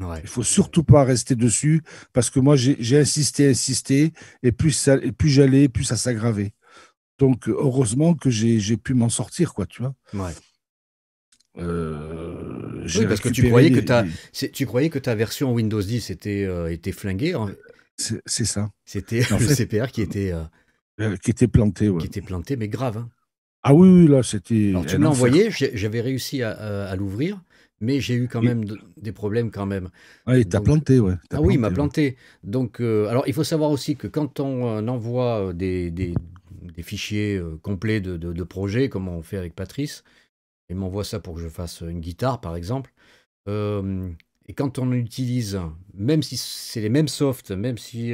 Ouais. Il faut surtout pas rester dessus parce que moi j'ai insisté, insisté, et plus, plus j'allais, plus ça s'aggravait. Donc heureusement que j'ai pu m'en sortir, quoi, tu vois. Euh, oui, parce que tu croyais que, ta, tu croyais que ta version Windows 10 était, euh, était flinguée. Euh, c'est ça. C'était le CPR qui était, qui était planté. Qui était planté, mais grave. Hein. Ah oui, oui là, c'était. Tu me l'as envoyé, j'avais réussi à l'ouvrir mais j'ai eu quand même des problèmes quand même. Ah, il t'a planté, ouais. ah oui, il m'a planté. Donc, euh, alors, il faut savoir aussi que quand on euh, envoie euh, des, des, fichiers complets de, de, projets, comme on fait avec Patrice, il m'envoie ça pour que je fasse une guitare, par exemple. et quand on utilise, même si c'est les mêmes softs, même si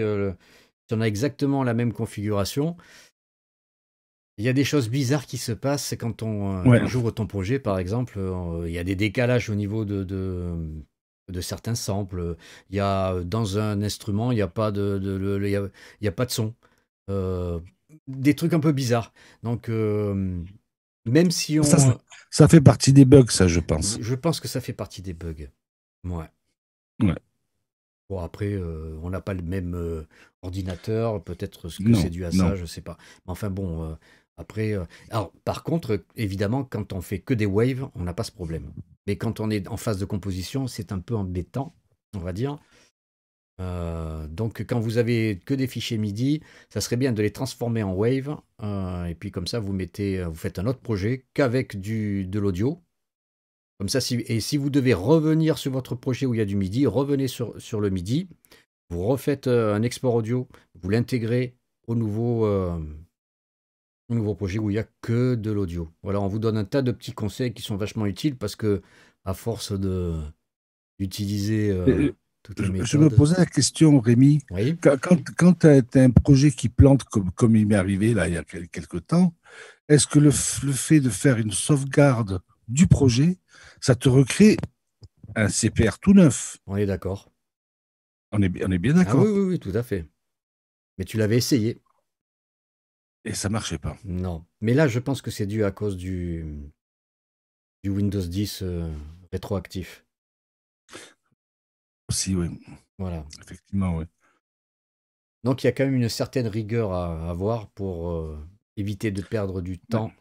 on a exactement la même configuration, il y a des choses bizarres qui se passent quand on, euh, ton projet, par exemple. Euh, il y a des décalages au niveau de, de, certains samples. Il y a, euh, dans un instrument, il n'y a, pas de, y a, pas de son. des trucs un peu bizarres. Donc, même si on. Ça, fait partie des bugs, ça, je pense. Je pense que ça fait partie des bugs. Ouais. Ouais. Bon, après, on n'a pas le même ordinateur, peut-être que c'est dû à ça, je sais pas. Mais enfin, bon, après, euh, alors, par contre, évidemment, quand on fait que des waves, on n'a pas ce problème. Mais quand on est en phase de composition, c'est un peu embêtant, on va dire. Euh, donc, quand vous avez que des fichiers MIDI, ça serait bien de les transformer en wave. Euh, et puis, comme ça, vous, mettez, vous faites un autre projet qu'avec de l'audio. Comme ça, et si vous devez revenir sur votre projet où il y a du MIDI, revenez sur, sur le MIDI. Vous refaites un export audio, vous l'intégrez au nouveau un nouveau projet où il n'y a que de l'audio. Voilà, on vous donne un tas de petits conseils qui sont vachement utiles parce que à force de d'utiliser euh, euh, Je me posais la question, Rémi. quand, tu as un projet qui plante, comme, comme il m'est arrivé là, il y a quelques temps, est-ce que le, fait de faire une sauvegarde du projet, ça te recrée un CPR tout neuf On est d'accord. On est, on est bien d'accord. Ah oui, oui, oui, tout à fait. Mais tu l'avais essayé. Et ça marchait pas. Non. Mais là, je pense que c'est dû à cause du, du Windows 10 euh, rétroactif. Aussi, oui. Voilà. Effectivement, oui. Donc, il y a quand même une certaine rigueur à avoir pour euh, éviter de perdre du temps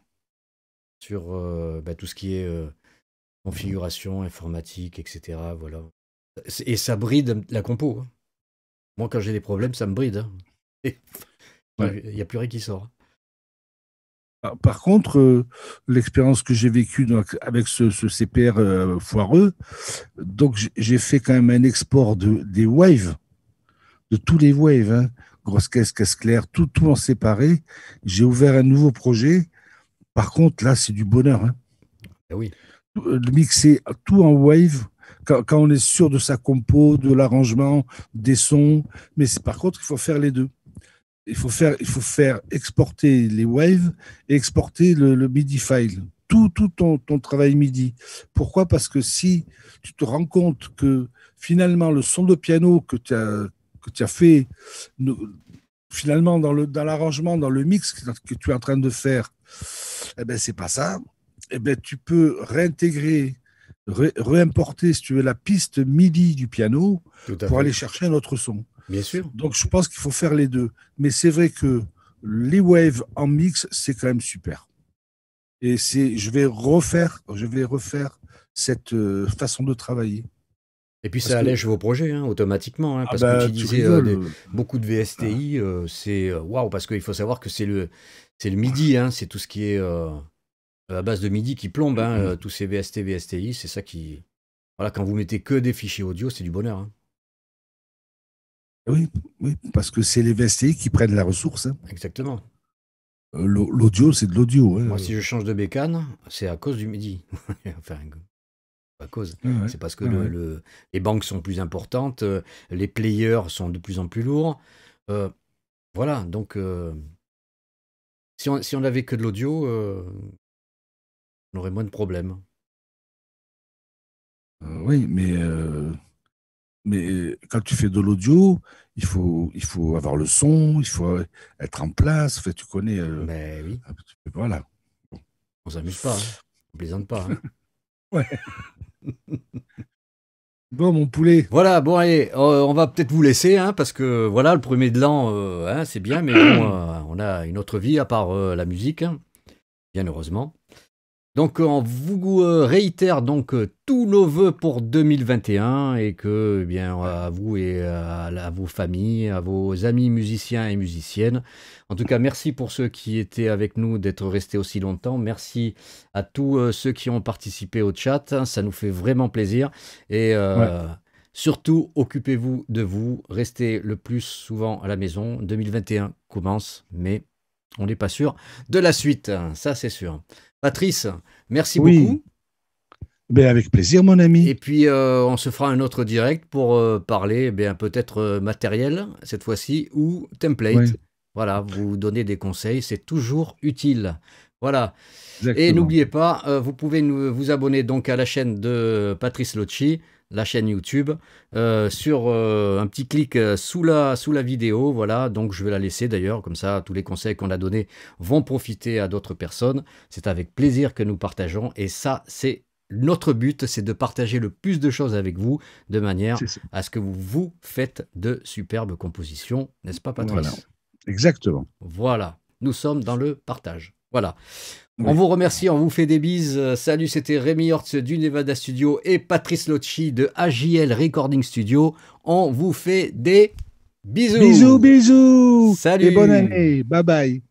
sur euh, bah, tout ce qui est configuration informatique, etc. Voilà. Et ça bride la compo. Hein. Moi, quand j'ai des problèmes, ça me bride. Hein. Il n'y a plus rien qui sort. Ah, par contre, euh, l'expérience que j'ai vécue avec ce, CPR euh, foireux, donc j'ai fait quand même un export de, des waves, de tous les waves, hein. grosse caisse, caisse claire, tout, en séparé. J'ai ouvert un nouveau projet. Par contre, là, c'est du bonheur. Hein. Eh oui. Euh, mixer tout en wave, quand, quand, on est sûr de sa compo, de l'arrangement, des sons. Mais c'est par contre, qu'il faut faire les deux il faut faire, il faut faire exporter les waves et exporter le, MIDI file, tout, tout ton, travail MIDI. Pourquoi Parce que si tu te rends compte que finalement le son de piano que tu as, que tu as fait, finalement dans le dans l'arrangement, dans le mix que tu es en train de faire, eh ben c'est pas ça. Eh ben tu peux réintégrer réimporter, si tu veux, la piste MIDI du piano pour aller chercher un autre son. Bien sûr. Donc je pense qu'il faut faire les deux. Mais c'est vrai que les waves en mix, c'est quand même super. Et c'est, je vais refaire, je vais refaire cette euh, façon de travailler. Et puis ça allège vos projets hein, automatiquement, hein, ah parce que qu'utiliser bah, euh, beaucoup de VSTI, euh, c'est waouh, parce qu'il faut savoir que c'est le, c'est le midi, hein, c'est tout ce qui est à base de midi qui plombe, mm-hmm. tous ces VST, VSTI, c'est ça qui, voilà, quand vous mettez que des fichiers audio, c'est du bonheur. Eh oui, oui, parce que c'est les VSTI qui prennent la ressource. Hein. Exactement. Euh, l'audio, c'est de l'audio. Hein. Moi, si je change de bécane, c'est à cause du MIDI. enfin, à cause. c'est parce que les banques sont plus importantes, euh, les players sont de plus en plus lourds. Euh, voilà, donc si on si n'avait que de l'audio, on aurait moins de problèmes. oui, mais mais euh, quand tu fais de l'audio, il faut, avoir le son, il faut être en place. Fait, tu connais. Mais euh, ben oui. Voilà. On s'amuse pas. Hein. On plaisante pas. Hein. ouais. Bon, mon poulet. Voilà, bon, allez, euh, on va peut-être vous laisser, hein, parce que voilà, le premier de l'an, c'est bien, mais bon, on a une autre vie à part la musique, bien heureusement. Donc euh, on vous euh, réitère donc euh, tous nos voeux pour 2021 et que eh bien à vous et à, vos familles, à vos amis musiciens et musiciennes. En tout cas, merci pour ceux qui étaient avec nous d'être restés aussi longtemps. Merci à tous ceux qui ont participé au chat, ça nous fait vraiment plaisir et surtout occupez-vous de vous, restez le plus souvent à la maison. 2021 commence, mais on n'est pas sûr de la suite, ça c'est sûr. Patrice, merci beaucoup. Ben, avec plaisir, mon ami. Et puis, euh, on se fera un autre direct pour euh, parler ben, peut-être euh, matériel, cette fois-ci, ou template. Voilà, vous donner des conseils, c'est toujours utile. Voilà. Et n'oubliez pas, vous pouvez vous abonner donc à la chaîne de Patrice Locchi la chaîne YouTube, euh, sur euh, un petit clic euh, sous la, sous la vidéo. Voilà, donc je vais la laisser d'ailleurs, comme ça tous les conseils qu'on a donnés vont profiter à d'autres personnes. C'est avec plaisir que nous partageons et ça, c'est notre but, c'est de partager le plus de choses avec vous de manière à ce que vous vous faites de superbes compositions, n'est-ce pas Patrice Exactement. Voilà, nous sommes dans le partage. Voilà. On vous remercie, on vous fait des bises. Euh, salut, c'était Rémi Hortz du Nevada Studio et Patrice Locci de AJL Recording Studio. On vous fait des bisous. Bisous, bisous. Salut. Et bonne année. Bye bye.